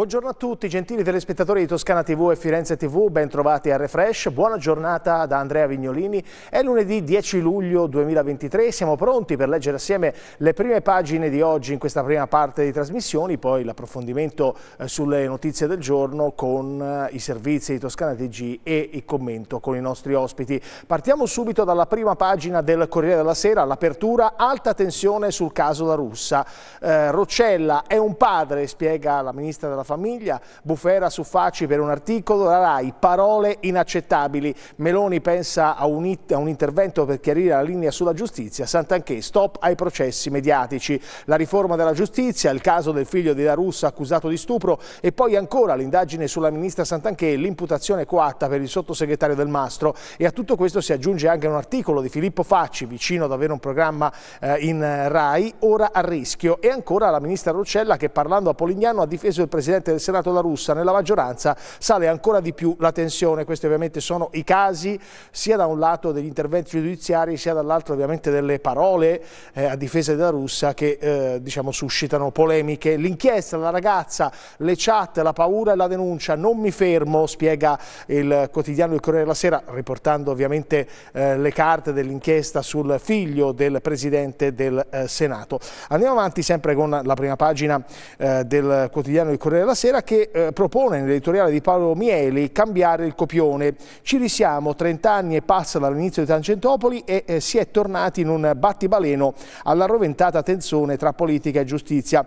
Buongiorno a tutti, gentili telespettatori di Toscana TV e Firenze TV, ben trovati a Refresh. Buona giornata da Andrea Vignolini. È lunedì 10 luglio 2023, siamo pronti per leggere assieme le prime pagine di oggi in questa prima parte di trasmissioni, poi l'approfondimento eh, sulle notizie del giorno con eh, i servizi di Toscana TG e il commento con i nostri ospiti. Partiamo subito dalla prima pagina del Corriere della Sera, l'apertura, alta tensione sul caso La Russa. Eh, Roccella è un padre, spiega la ministra della famiglia, Bufera su Facci per un articolo, la RAI, parole inaccettabili, Meloni pensa a un, a un intervento per chiarire la linea sulla giustizia, Sant'Anché stop ai processi mediatici, la riforma della giustizia, il caso del figlio della Russa accusato di stupro e poi ancora l'indagine sulla ministra Sant'Anché e l'imputazione coatta per il sottosegretario del Mastro e a tutto questo si aggiunge anche un articolo di Filippo Facci, vicino ad avere un programma eh, in RAI, ora a rischio e ancora la ministra Roccella che parlando a Polignano ha difeso il presidente Presidente del Senato La Russa nella maggioranza sale ancora di più la tensione. Questi ovviamente sono i casi sia da un lato degli interventi giudiziari sia dall'altro ovviamente delle parole eh, a difesa della Russa che eh, diciamo, suscitano polemiche. L'inchiesta, la ragazza, le chat, la paura e la denuncia, non mi fermo, spiega il quotidiano Il Corriere della Sera, riportando ovviamente eh, le carte dell'inchiesta sul figlio del Presidente del eh, Senato. Andiamo avanti sempre con la prima pagina eh, del quotidiano Il Corriere della Sera alla Sera che eh, propone nell'editoriale di Paolo Mieli cambiare il copione. Ci risiamo, 30 anni e passa dall'inizio di Tangentopoli e eh, si è tornati in un battibaleno alla roventata tensione tra politica e giustizia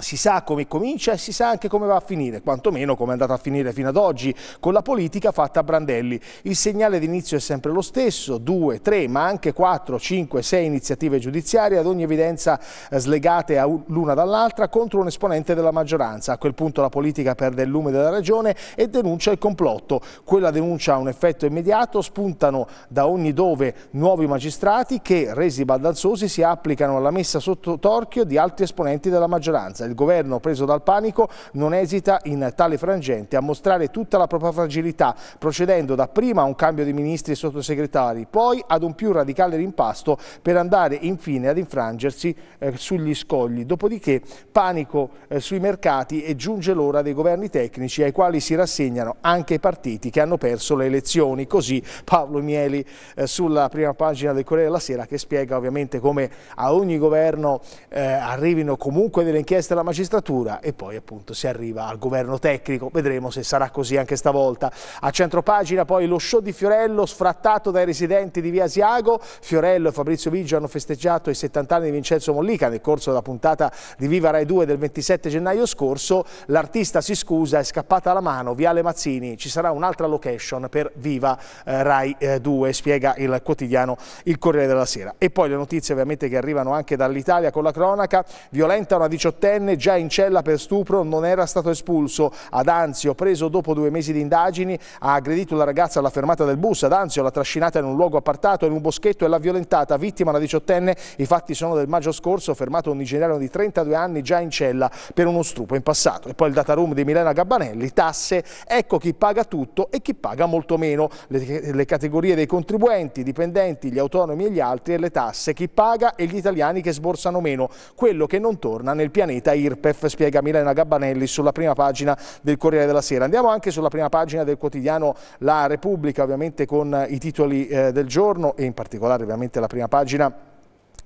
si sa come comincia e si sa anche come va a finire, quantomeno come è andata a finire fino ad oggi con la politica fatta a Brandelli. Il segnale d'inizio è sempre lo stesso, due, tre, ma anche quattro, cinque, sei iniziative giudiziarie ad ogni evidenza eh, slegate l'una dall'altra contro un esponente della maggioranza. A quel punto la politica perde il lume della ragione e denuncia il complotto. Quella denuncia ha un effetto immediato, spuntano da ogni dove nuovi magistrati che, resi baldanzosi, si applicano alla messa sotto torchio di altri esponenti della maggioranza. Il governo, preso dal panico, non esita in tale frangente a mostrare tutta la propria fragilità, procedendo dapprima a un cambio di ministri e sottosegretari, poi ad un più radicale rimpasto per andare infine ad infrangersi eh, sugli scogli. Dopodiché panico eh, sui mercati e giunge l'ora dei governi tecnici ai quali si rassegnano anche i partiti che hanno perso le elezioni. Così Paolo Mieli eh, sulla prima pagina del Corriere della Sera che spiega ovviamente come a ogni governo eh, arrivino comunque delle inchieste alla della magistratura e poi appunto si arriva al governo tecnico, vedremo se sarà così anche stavolta. A centro pagina poi lo show di Fiorello sfrattato dai residenti di Via Asiago, Fiorello e Fabrizio Biggio hanno festeggiato i 70 anni di Vincenzo Mollica nel corso della puntata di Viva Rai 2 del 27 gennaio scorso, l'artista si scusa, è scappata la mano, Viale Mazzini, ci sarà un'altra location per Viva eh, Rai 2, eh, spiega il quotidiano Il Corriere della Sera. E poi le notizie ovviamente che arrivano anche dall'Italia con la cronaca, violenta una diciottenne diciottenne già in cella per stupro non era stato espulso. Ad Anzio, preso dopo due mesi di indagini, ha aggredito la ragazza alla fermata del bus. Ad Anzio l'ha trascinata in un luogo appartato, in un boschetto e l'ha violentata. Vittima la diciottenne, i fatti sono del maggio scorso, fermato un nigeriano di 32 anni già in cella per uno stupro in passato. E poi il dataroom di Milena Gabbanelli, tasse, ecco chi paga tutto e chi paga molto meno. Le, le categorie dei contribuenti, i dipendenti, gli autonomi e gli altri e le tasse, chi paga e gli italiani che sborsano meno. Quello che non torna nel pianeta partita IRPEF, spiega Milena Gabbanelli sulla prima pagina del Corriere della Sera. Andiamo anche sulla prima pagina del quotidiano La Repubblica, ovviamente con i titoli eh, del giorno e in particolare ovviamente la prima pagina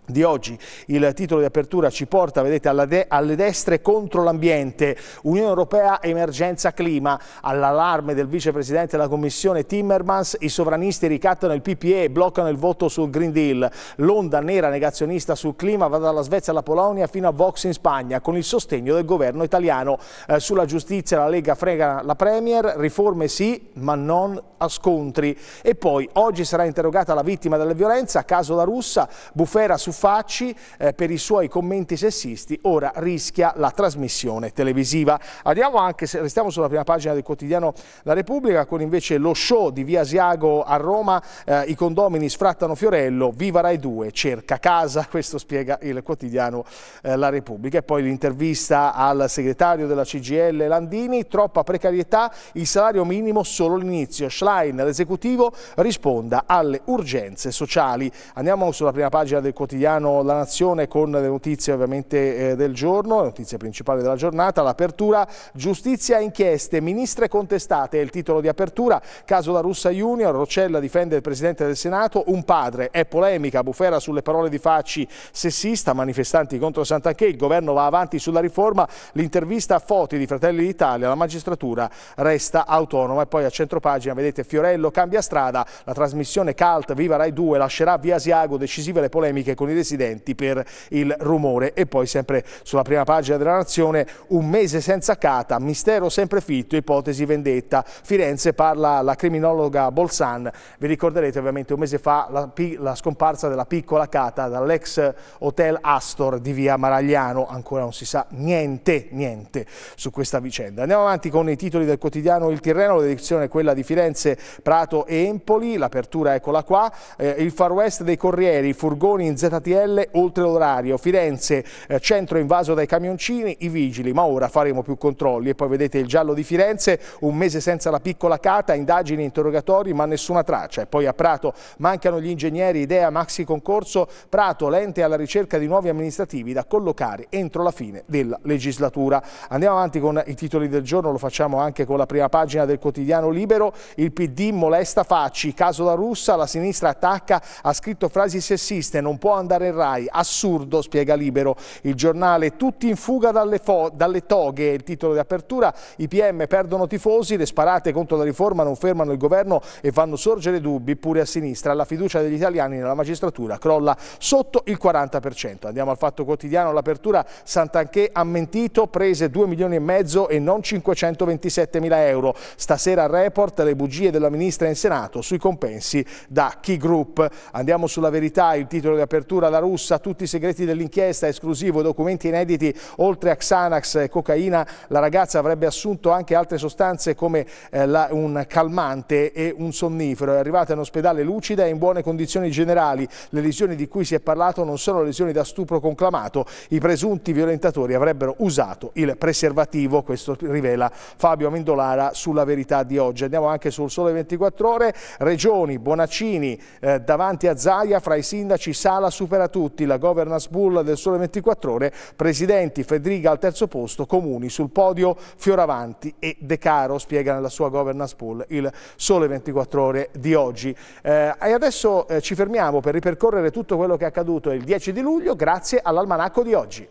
di oggi. Il titolo di apertura ci porta, vedete, de alle destre contro l'ambiente. Unione Europea emergenza clima. All'allarme del vicepresidente della Commissione Timmermans, i sovranisti ricattano il PPE e bloccano il voto sul Green Deal. L'onda nera negazionista sul clima va dalla Svezia alla Polonia fino a Vox in Spagna, con il sostegno del governo italiano. Eh, sulla giustizia la Lega frega la Premier, riforme sì, ma non a scontri. E poi oggi sarà interrogata la vittima della violenza, caso La Russa, Bufera su Tufacci eh, per i suoi commenti sessisti ora rischia la trasmissione televisiva. Andiamo anche, restiamo sulla prima pagina del quotidiano La Repubblica con invece lo show di Via Asiago a Roma, eh, i condomini sfrattano Fiorello, viva Rai 2, cerca casa, questo spiega il quotidiano eh, La Repubblica. E poi l'intervista al segretario della CGL Landini, troppa precarietà, il salario minimo solo l'inizio. Schlein, l'esecutivo, risponda alle urgenze sociali. Andiamo sulla prima pagina del quotidiano quotidiano La Nazione con le notizie ovviamente eh, del giorno, le notizie principali della giornata, l'apertura, giustizia inchieste, ministre contestate, è il titolo di apertura, caso La Russa Junior, Rocella difende il Presidente del Senato, un padre, è polemica, bufera sulle parole di Facci, sessista, manifestanti contro Sant'Anché, il governo va avanti sulla riforma, l'intervista a Foti di Fratelli d'Italia, la magistratura resta autonoma e poi a centropagina vedete Fiorello cambia strada, la trasmissione Calt Viva Rai 2 lascerà via Asiago decisive le polemiche con il i residenti per il rumore. E poi sempre sulla prima pagina della Nazione, un mese senza cata, mistero sempre fitto, ipotesi vendetta. Firenze parla la criminologa Bolzan, vi ricorderete ovviamente un mese fa la, la scomparsa della piccola cata dall'ex hotel Astor di via Maragliano, ancora non si sa niente, niente su questa vicenda. Andiamo avanti con i titoli del quotidiano Il Tirreno, l'edizione è quella di Firenze, Prato e Empoli, l'apertura eccola qua, eh, il far west dei Corrieri, furgoni in ZTL ZTL oltre l'orario. Firenze, eh, centro invaso dai camioncini, i vigili, ma ora faremo più controlli. E poi vedete il giallo di Firenze, un mese senza la piccola cata, indagini, interrogatori, ma nessuna traccia. E poi a Prato mancano gli ingegneri, idea, maxi concorso. Prato, l'ente alla ricerca di nuovi amministrativi da collocare entro la fine della legislatura. Andiamo avanti con i titoli del giorno, lo facciamo anche con la prima pagina del quotidiano Libero. Il PD molesta Facci, caso La Russa, la sinistra attacca, ha scritto frasi sessiste, non può andare andare in Rai. Assurdo, spiega Libero. Il giornale Tutti in fuga dalle, dalle toghe, il titolo di apertura. I PM perdono tifosi, le sparate contro la riforma non fermano il governo e fanno sorgere dubbi pure a sinistra. La fiducia degli italiani nella magistratura crolla sotto il 40%. Andiamo al fatto quotidiano, l'apertura Sant'Anché ha mentito, prese 2 milioni e mezzo e non 527 mila euro. Stasera report le bugie della ministra in Senato sui compensi da Key Group. Andiamo sulla verità, il titolo di apertura procura La Russa, tutti i segreti dell'inchiesta, esclusivo, documenti inediti, oltre a Xanax e cocaina, la ragazza avrebbe assunto anche altre sostanze come eh, la, un calmante e un sonnifero. È arrivata in ospedale lucida e in buone condizioni generali. Le lesioni di cui si è parlato non sono lesioni da stupro conclamato. I presunti violentatori avrebbero usato il preservativo, questo rivela Fabio Amendolara sulla verità di oggi. Andiamo anche sul Sole 24 Ore, Regioni, Bonaccini, eh, davanti a Zaia, fra i sindaci, Sala, Super opera tutti, la governance bull del Sole 24 Ore, presidenti Federica al terzo posto, comuni sul podio Fioravanti e De Caro, spiega nella sua governance bull il Sole 24 Ore di oggi. Eh, e adesso eh, ci fermiamo per ripercorrere tutto quello che è accaduto il 10 di luglio grazie all'almanacco di oggi.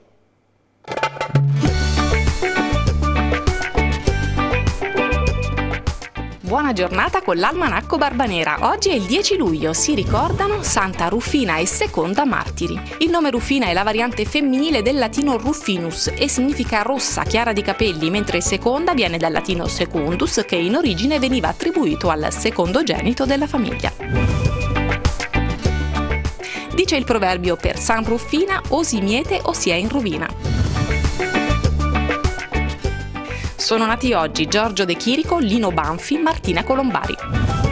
Buona giornata con l'Almanacco Barbanera. Oggi è il 10 luglio, si ricordano Santa Rufina e Seconda Martiri. Il nome Rufina è la variante femminile del latino Rufinus e significa rossa, chiara di capelli, mentre Seconda viene dal latino Secundus, che in origine veniva attribuito al secondogenito della famiglia. Dice il proverbio per San Ruffina o si miete o si è in rovina. Sono nati oggi Giorgio De Chirico, Lino Banfi, Martina Colombari.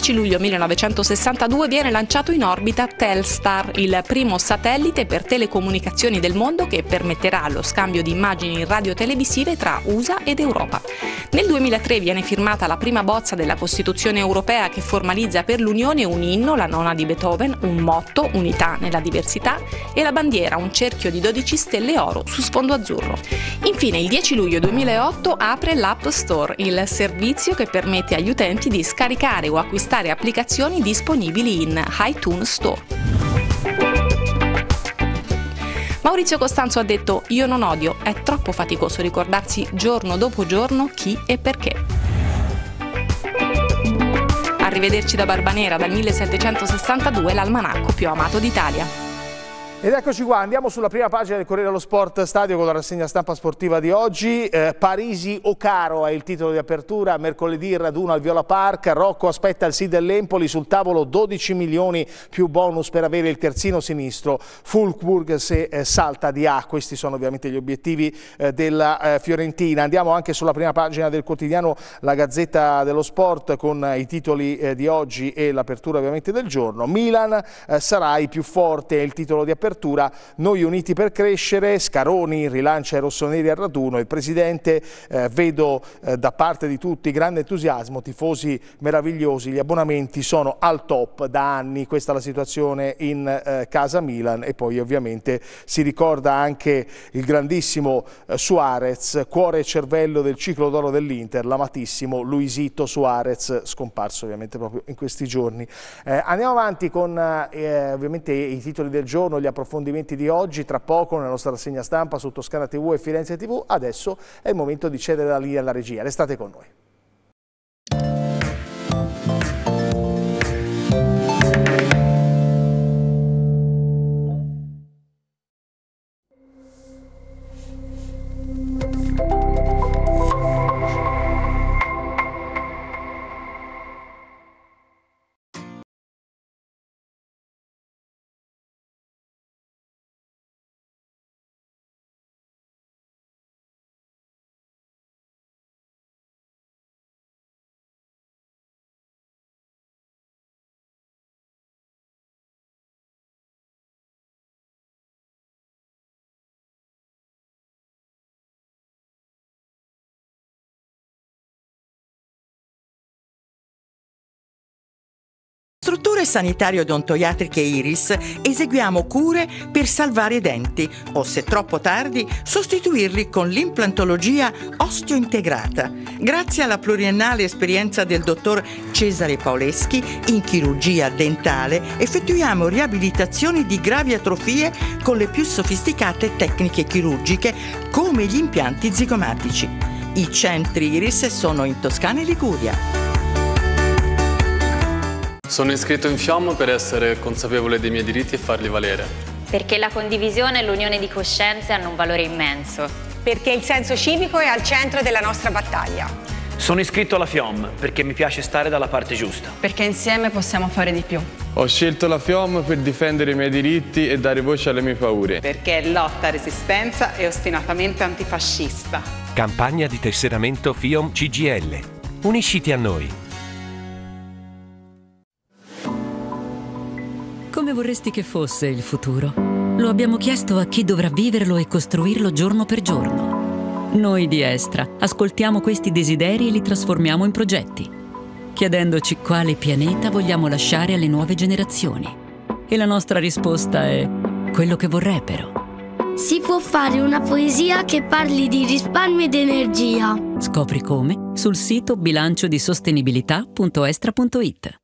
10 luglio 1962 viene lanciato in orbita Telstar, il primo satellite per telecomunicazioni del mondo che permetterà lo scambio di immagini radiotelevisive tra USA ed Europa. Nel 2003 viene firmata la prima bozza della Costituzione europea che formalizza per l'Unione un inno, la nona di Beethoven, un motto, unità nella diversità, e la bandiera, un cerchio di 12 stelle oro su sfondo azzurro. Infine, il 10 luglio 2008 apre l'App Store, il servizio che permette agli utenti di scaricare o acquistare acquistare applicazioni disponibili in iTunes Store. Maurizio Costanzo ha detto io non odio, è troppo faticoso ricordarsi giorno dopo giorno chi e perché. Arrivederci da Barbanera dal 1762 l'almanacco più amato d'Italia. Ed eccoci qua, andiamo sulla prima pagina del Corriere dello Sport Stadio con la rassegna stampa sportiva di oggi. Eh, Parisi o caro è il titolo di apertura, mercoledì raduno al Viola Park, Rocco aspetta il sì dell'Empoli sul tavolo 12 milioni più bonus per avere il terzino sinistro, Fulkburg se eh, salta di A, questi sono ovviamente gli obiettivi eh, della eh, Fiorentina. Andiamo anche sulla prima pagina del quotidiano La Gazzetta dello Sport con eh, i titoli eh, di oggi e l'apertura ovviamente del giorno. Milan sarai più forte, è il titolo di apertura apertura Noi Uniti per Crescere, Scaroni rilancia i rossoneri al raduno il Presidente eh, vedo eh, da parte di tutti grande entusiasmo, tifosi meravigliosi, gli abbonamenti sono al top da anni, questa è la situazione in eh, casa Milan e poi ovviamente si ricorda anche il grandissimo eh, Suarez, cuore e cervello del ciclo d'oro dell'Inter, l'amatissimo Luisito Suarez, scomparso ovviamente proprio in questi giorni. Eh, andiamo avanti con eh, ovviamente i titoli del giorno, gli approfondimenti approfondimenti di oggi, tra poco nella nostra rassegna stampa su Toscana TV e Firenze TV. Adesso è il momento di cedere la linea alla regia. Restate con noi. strutture sanitarie odontoiatriche Iris eseguiamo cure per salvare i denti o, se troppo tardi, sostituirli con l'implantologia osteointegrata. Grazie alla pluriennale esperienza del dottor Cesare Paoleschi in chirurgia dentale, effettuiamo riabilitazioni di gravi atrofie con le più sofisticate tecniche chirurgiche, come gli impianti zigomatici. I centri Iris sono in Toscana e Liguria. Sono iscritto in Fiom per essere consapevole dei miei diritti e farli valere. Perché la condivisione e l'unione di coscienze hanno un valore immenso. Perché il senso civico è al centro della nostra battaglia. Sono iscritto alla Fiom perché mi piace stare dalla parte giusta. Perché insieme possiamo fare di più. Ho scelto la Fiom per difendere i miei diritti e dare voce alle mie paure. Perché è lotta, resistenza e ostinatamente antifascista. Campagna di tesseramento Fiom CGL. Unisciti a noi. Come vorresti che fosse il futuro? Lo abbiamo chiesto a chi dovrà viverlo e costruirlo giorno per giorno. Noi di Estra ascoltiamo questi desideri e li trasformiamo in progetti, chiedendoci quale pianeta vogliamo lasciare alle nuove generazioni. E la nostra risposta è quello che vorrebbero. Si può fare una poesia che parli di risparmio ed energia. Scopri come sul sito bilanciodisostenibilità.estra.it.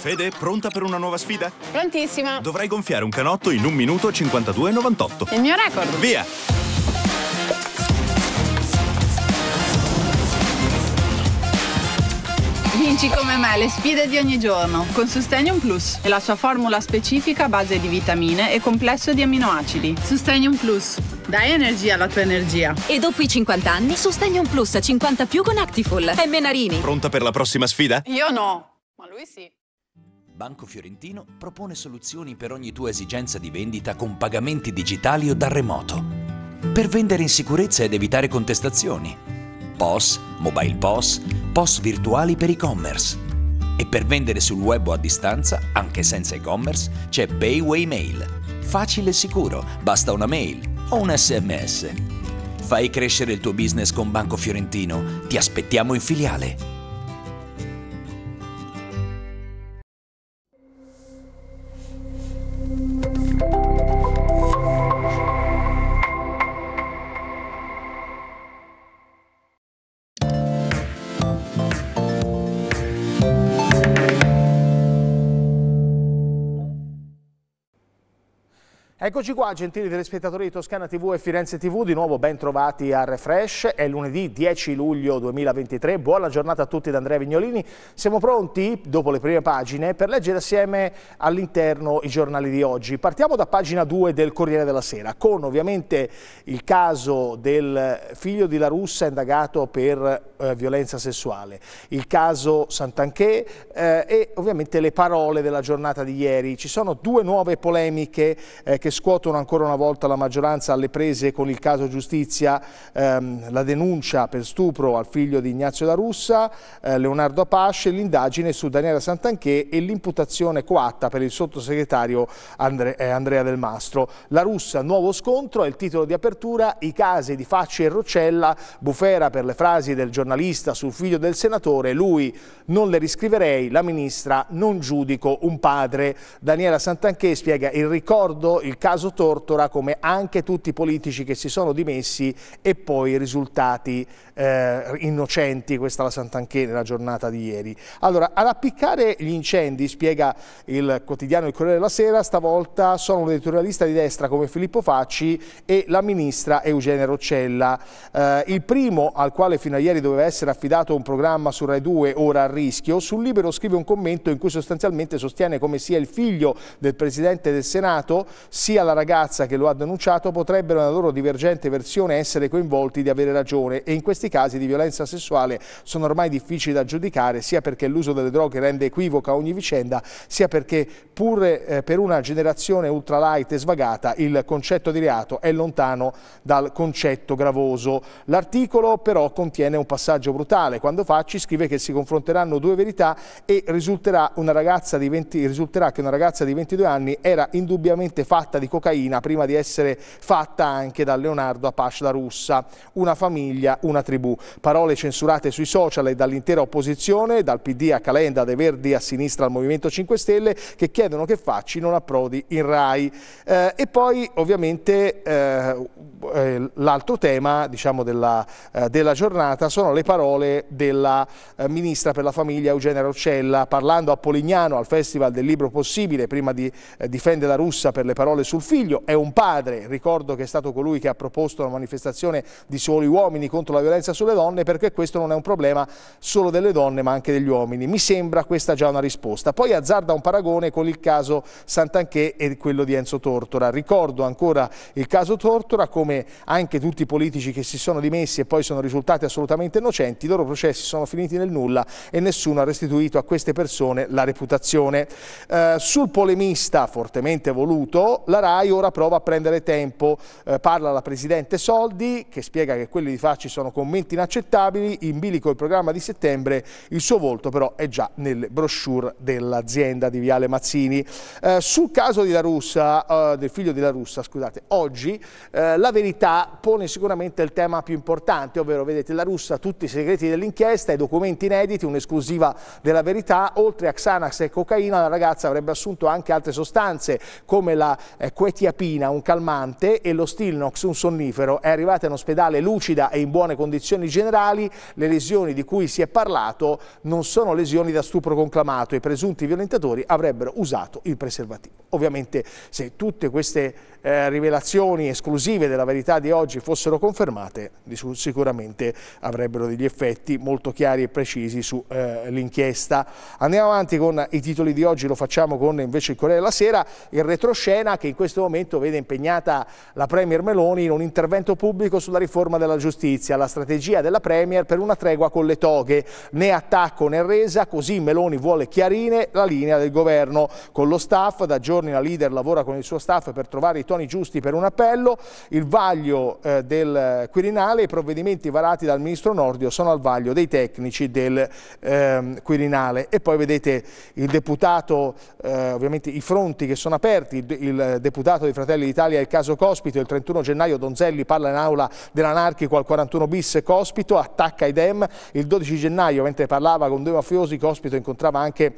Fede, pronta per una nuova sfida? Prontissima. Dovrai gonfiare un canotto in 1 minuto 52,98. Il mio record. Via! Vinci come me le sfide di ogni giorno con Sustenium Plus e la sua formula specifica a base di vitamine e complesso di amminoacidi. Sustenium Plus, dai energia alla tua energia. E dopo i 50 anni, Sustenium Plus a 50 più con Actiful. E Menarini. Pronta per la prossima sfida? Io no, ma lui sì. Banco Fiorentino propone soluzioni per ogni tua esigenza di vendita con pagamenti digitali o da remoto. Per vendere in sicurezza ed evitare contestazioni. POS, mobile POS, POS virtuali per e-commerce. E per vendere sul web o a distanza, anche senza e-commerce, c'è Payway Mail. Facile e sicuro, basta una mail o un sms. Fai crescere il tuo business con Banco Fiorentino. Ti aspettiamo in filiale. Eccoci qua, gentili telespettatori di Toscana TV e Firenze TV, di nuovo ben trovati a Refresh. È lunedì 10 luglio 2023. Buona giornata a tutti da Andrea Vignolini. Siamo pronti, dopo le prime pagine, per leggere assieme all'interno i giornali di oggi. Partiamo da pagina 2 del Corriere della Sera, con ovviamente il caso del figlio di La Russa indagato per eh, violenza sessuale, il caso Santanché eh, e ovviamente le parole della giornata di ieri. Ci sono due nuove polemiche eh, che riscuotono ancora una volta la maggioranza alle prese con il caso giustizia, ehm, la denuncia per stupro al figlio di Ignazio La Russa, eh, Leonardo Apasce, l'indagine su Daniela Santanché e l'imputazione coatta per il sottosegretario Andre, eh, Andrea Del Mastro. La Russa, nuovo scontro, è il titolo di apertura, i casi di Facci e Roccella, bufera per le frasi del giornalista sul figlio del senatore, lui non le riscriverei, la ministra non giudico un padre. Daniela Santanché spiega il ricordo, il caso caso Tortora come anche tutti i politici che si sono dimessi e poi risultati eh, innocenti, questa è la Sant'Anché nella giornata di ieri. Allora, ad appiccare gli incendi, spiega il quotidiano Il Corriere della Sera, stavolta sono un editorialista di destra come Filippo Facci e la ministra Eugenia Roccella. Eh, il primo, al quale fino a ieri doveva essere affidato un programma su Rai 2, ora a rischio, sul Libero scrive un commento in cui sostanzialmente sostiene come sia il figlio del Presidente del Senato, sia sia la ragazza che lo ha denunciato potrebbero nella loro divergente versione essere coinvolti di avere ragione e in questi casi di violenza sessuale sono ormai difficili da giudicare sia perché l'uso delle droghe rende equivoca ogni vicenda sia perché pur eh, per una generazione ultralight e svagata il concetto di reato è lontano dal concetto gravoso. L'articolo però contiene un passaggio brutale quando Facci scrive che si confronteranno due verità e risulterà, una 20, risulterà che una ragazza di 22 anni era indubbiamente fatta di cocaina prima di essere fatta anche da Leonardo Apache la russa. Una famiglia, una tribù. Parole censurate sui social e dall'intera opposizione, dal PD a Calenda, dai Verdi a sinistra al Movimento 5 Stelle, che chiedono che Facci non approdi in Rai. Eh, e poi ovviamente eh, eh l'altro tema diciamo, della, eh, della, giornata sono le parole della eh, Ministra per la Famiglia Eugenia Roccella, parlando a Polignano al Festival del Libro Possibile, prima di eh, difendere la russa per le parole sul figlio, è un padre, ricordo che è stato colui che ha proposto la manifestazione di soli uomini contro la violenza sulle donne perché questo non è un problema solo delle donne ma anche degli uomini. Mi sembra questa già una risposta. Poi azzarda un paragone con il caso Santanchè e quello di Enzo Tortora. Ricordo ancora il caso Tortora come anche tutti i politici che si sono dimessi e poi sono risultati assolutamente innocenti, i loro processi sono finiti nel nulla e nessuno ha restituito a queste persone la reputazione. Eh, sul polemista fortemente voluto la Sarai ora prova a prendere tempo. Eh, parla la Presidente Soldi che spiega che quelli di Facci sono commenti inaccettabili, in bilico il programma di settembre, il suo volto però è già nel brochure dell'azienda di Viale Mazzini. Eh, sul caso di La Russa, eh, del figlio di La Russa, scusate, oggi eh, la verità pone sicuramente il tema più importante, ovvero vedete La Russa, tutti i segreti dell'inchiesta, i documenti inediti, un'esclusiva della verità, oltre a Xanax e cocaina la ragazza avrebbe assunto anche altre sostanze come la eh, quetiapina, un calmante, e lo Stilnox, un sonnifero. È arrivata in ospedale lucida e in buone condizioni generali. Le lesioni di cui si è parlato non sono lesioni da stupro conclamato. I presunti violentatori avrebbero usato il preservativo. Ovviamente se tutte queste eh, rivelazioni esclusive della verità di oggi fossero confermate, sicuramente avrebbero degli effetti molto chiari e precisi sull'inchiesta. Eh, Andiamo avanti con i titoli di oggi, lo facciamo con invece il Corriere della Sera, il retroscena che in questo momento vede impegnata la Premier Meloni in un intervento pubblico sulla riforma della giustizia, la strategia della Premier per una tregua con le toghe, né attacco né resa, così Meloni vuole chiarire la linea del governo. Con lo staff, da giorni la leader lavora con il suo staff per trovare i Toni Giusti per un appello, il vaglio eh, del Quirinale, i provvedimenti varati dal Ministro Nordio sono al vaglio dei tecnici del eh, Quirinale. E poi vedete il deputato, eh, ovviamente i fronti che sono aperti, il, il deputato dei Fratelli d'Italia è il caso Cospito, il 31 gennaio Donzelli parla in aula dell'anarchico al 41 bis Cospito, attacca i Dem, il 12 gennaio mentre parlava con due mafiosi Cospito incontrava anche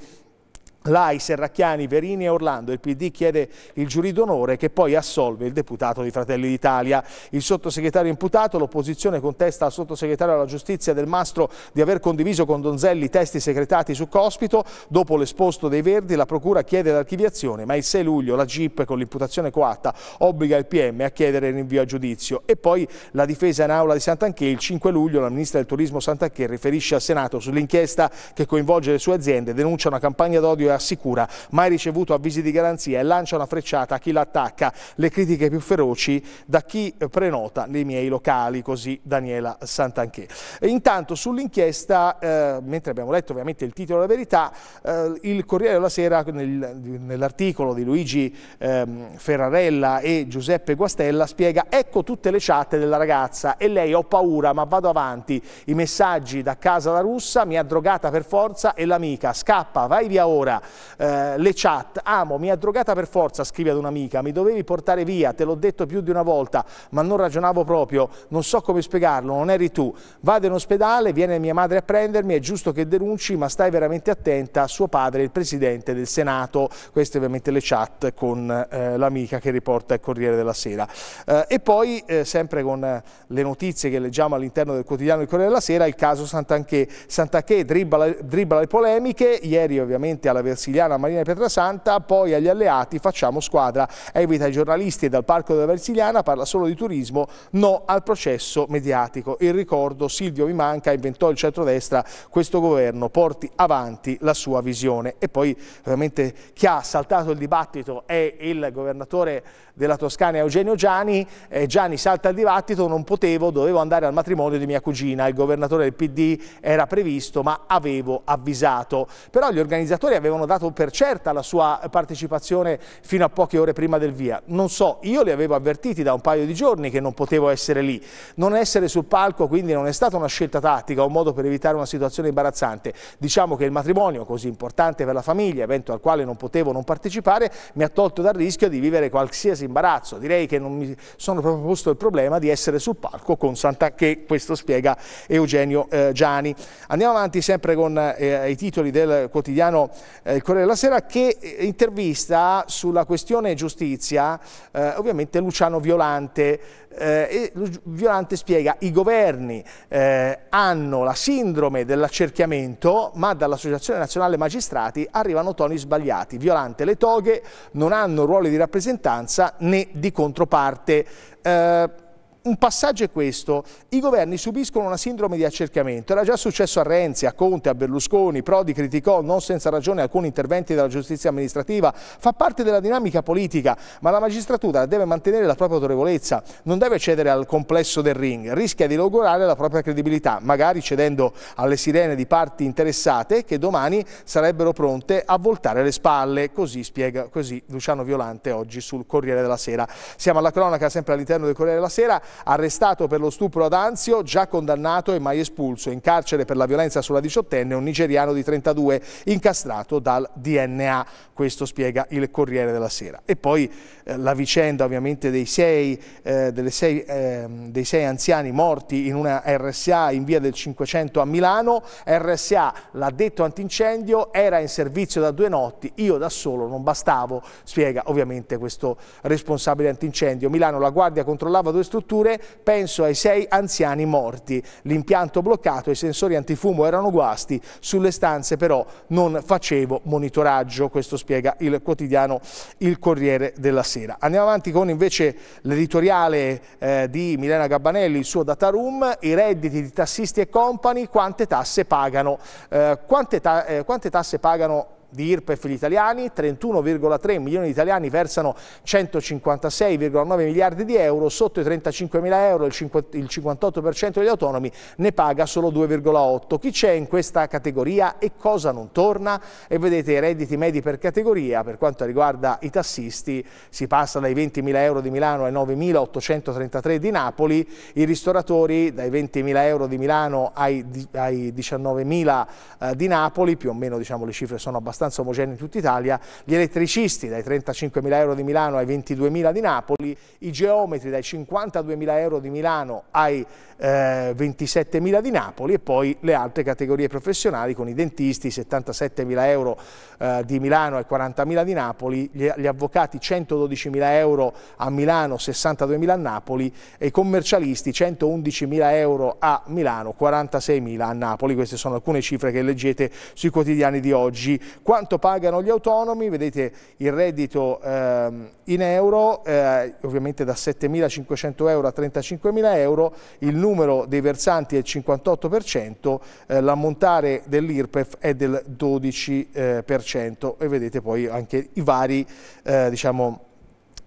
Lai, Serracchiani, Verini e Orlando. Il PD chiede il giurì d'onore che poi assolve il deputato di Fratelli d'Italia. Il sottosegretario imputato, l'opposizione contesta al sottosegretario alla giustizia del Mastro di aver condiviso con Donzelli testi segretati su Cospito. Dopo l'esposto dei Verdi la Procura chiede l'archiviazione, ma il 6 luglio la GIP con l'imputazione coatta obbliga il PM a chiedere il rinvio a giudizio. E poi la difesa in aula di Sant'Anché. Il 5 luglio la ministra del Turismo Sant'Anché riferisce al Senato sull'inchiesta che coinvolge le sue aziende, denuncia una campagna d'odio e assicura mai ricevuto avvisi di garanzia e lancia una frecciata a chi l'attacca. Le critiche più feroci da chi prenota nei miei locali, così Daniela Santanché. E intanto sull'inchiesta, eh, mentre abbiamo letto ovviamente il titolo della verità, eh, il Corriere della Sera nel, nell'articolo di Luigi eh, Ferrarella e Giuseppe Guastella spiega ecco tutte le chat della ragazza e lei ho paura ma vado avanti, i messaggi da casa la russa, mi ha drogata per forza e l'amica scappa, vai via ora, eh, le chat. Amo, mi ha drogata per forza, scrive ad un'amica, mi dovevi portare via, te l'ho detto più di una volta, ma non ragionavo proprio, non so come spiegarlo, non eri tu. Vado in ospedale, viene mia madre a prendermi, è giusto che denunci, ma stai veramente attenta, suo padre è il presidente del Senato. Queste ovviamente le chat con eh, l'amica che riporta il Corriere della Sera. Eh, e poi, eh, sempre con le notizie che leggiamo all'interno del quotidiano Il Corriere della Sera, il caso Sant'Anche Sant'Anche dribbla, dribbla le polemiche, ieri ovviamente alla verità Versiliana Marina Pietrasanta, poi agli alleati facciamo squadra. Evita i giornalisti e dal Parco della Versiliana parla solo di turismo, no al processo mediatico. Il ricordo Silvio mi manca, inventò il centrodestra, questo governo porti avanti la sua visione. E poi veramente chi ha saltato il dibattito è il governatore della Toscana Eugenio Gianni. Eh, Gianni salta il dibattito, non potevo, dovevo andare al matrimonio di mia cugina. Il governatore del PD era previsto ma avevo avvisato. Però gli organizzatori avevano avevano dato per certa la sua partecipazione fino a poche ore prima del via. Non so, io li avevo avvertiti da un paio di giorni che non potevo essere lì. Non essere sul palco quindi non è stata una scelta tattica, un modo per evitare una situazione imbarazzante. Diciamo che il matrimonio, così importante per la famiglia, evento al quale non potevo non partecipare, mi ha tolto dal rischio di vivere qualsiasi imbarazzo. Direi che non mi sono proprio posto il problema di essere sul palco con Santa che questo spiega Eugenio eh, Giani. Andiamo avanti sempre con eh, i titoli del quotidiano eh, eh, il Corriere della Sera, che eh, intervista sulla questione giustizia eh, ovviamente Luciano Violante. Eh, Violante spiega che i governi eh, hanno la sindrome dell'accerchiamento, ma dall'Associazione Nazionale Magistrati arrivano toni sbagliati. Violante le toghe non hanno ruoli di rappresentanza né di controparte. Eh, un passaggio è questo, i governi subiscono una sindrome di accerchiamento, era già successo a Renzi, a Conte, a Berlusconi, Prodi criticò non senza ragione alcuni interventi della giustizia amministrativa, fa parte della dinamica politica, ma la magistratura deve mantenere la propria autorevolezza, non deve cedere al complesso del ring, rischia di logorare la propria credibilità, magari cedendo alle sirene di parti interessate che domani sarebbero pronte a voltare le spalle, così spiega così Luciano Violante oggi sul Corriere della Sera. Siamo alla cronaca sempre all'interno del Corriere della Sera, arrestato per lo stupro ad Anzio, già condannato e mai espulso, in carcere per la violenza sulla diciottenne, un nigeriano di 32 incastrato dal DNA. Questo spiega il Corriere della Sera. E poi eh, la vicenda ovviamente dei sei, eh, sei, eh, dei sei anziani morti in una RSA in via del 500 a Milano. RSA, l'ha detto antincendio, era in servizio da due notti, io da solo non bastavo, spiega ovviamente questo responsabile antincendio. Milano la Guardia controllava due strutture temperature, penso ai sei anziani morti. L'impianto bloccato e i sensori antifumo erano guasti, sulle stanze però non facevo monitoraggio, questo spiega il quotidiano Il Corriere della Sera. Andiamo avanti con invece l'editoriale eh, di Milena Gabbanelli, il suo data room, i redditi di tassisti e company, quante tasse pagano. Eh, quante, ta eh, quante tasse pagano di IRPEF gli italiani, 31,3 milioni di italiani versano 156,9 miliardi di euro, sotto i 35 mila euro il 58% degli autonomi ne paga solo 2,8. Chi c'è in questa categoria e cosa non torna? E vedete i redditi medi per categoria, per quanto riguarda i tassisti si passa dai 20 mila euro di Milano ai 9 833 di Napoli, i ristoratori dai 20 mila euro di Milano ai, ai 19 mila eh, di Napoli, più o meno diciamo, le cifre sono abbastanza abbastanza omogenei in tutta Italia, gli elettricisti dai 35.000 euro di Milano ai 22.000 di Napoli, i geometri dai 52.000 euro di Milano ai eh, 27.000 di Napoli e poi le altre categorie professionali con i dentisti 77.000 euro eh, di Milano ai 40.000 di Napoli, gli, gli avvocati 112.000 euro a Milano, 62.000 a Napoli e i commercialisti 111.000 euro a Milano, 46.000 a Napoli. Queste sono alcune cifre che leggete sui quotidiani di oggi. Quanto pagano gli autonomi? Vedete il reddito ehm, in euro, eh, ovviamente da 7.500 euro a 35.000 euro, il numero dei versanti è il 58%, eh, l'ammontare dell'IRPEF è del 12% eh, e vedete poi anche i vari eh, diciamo,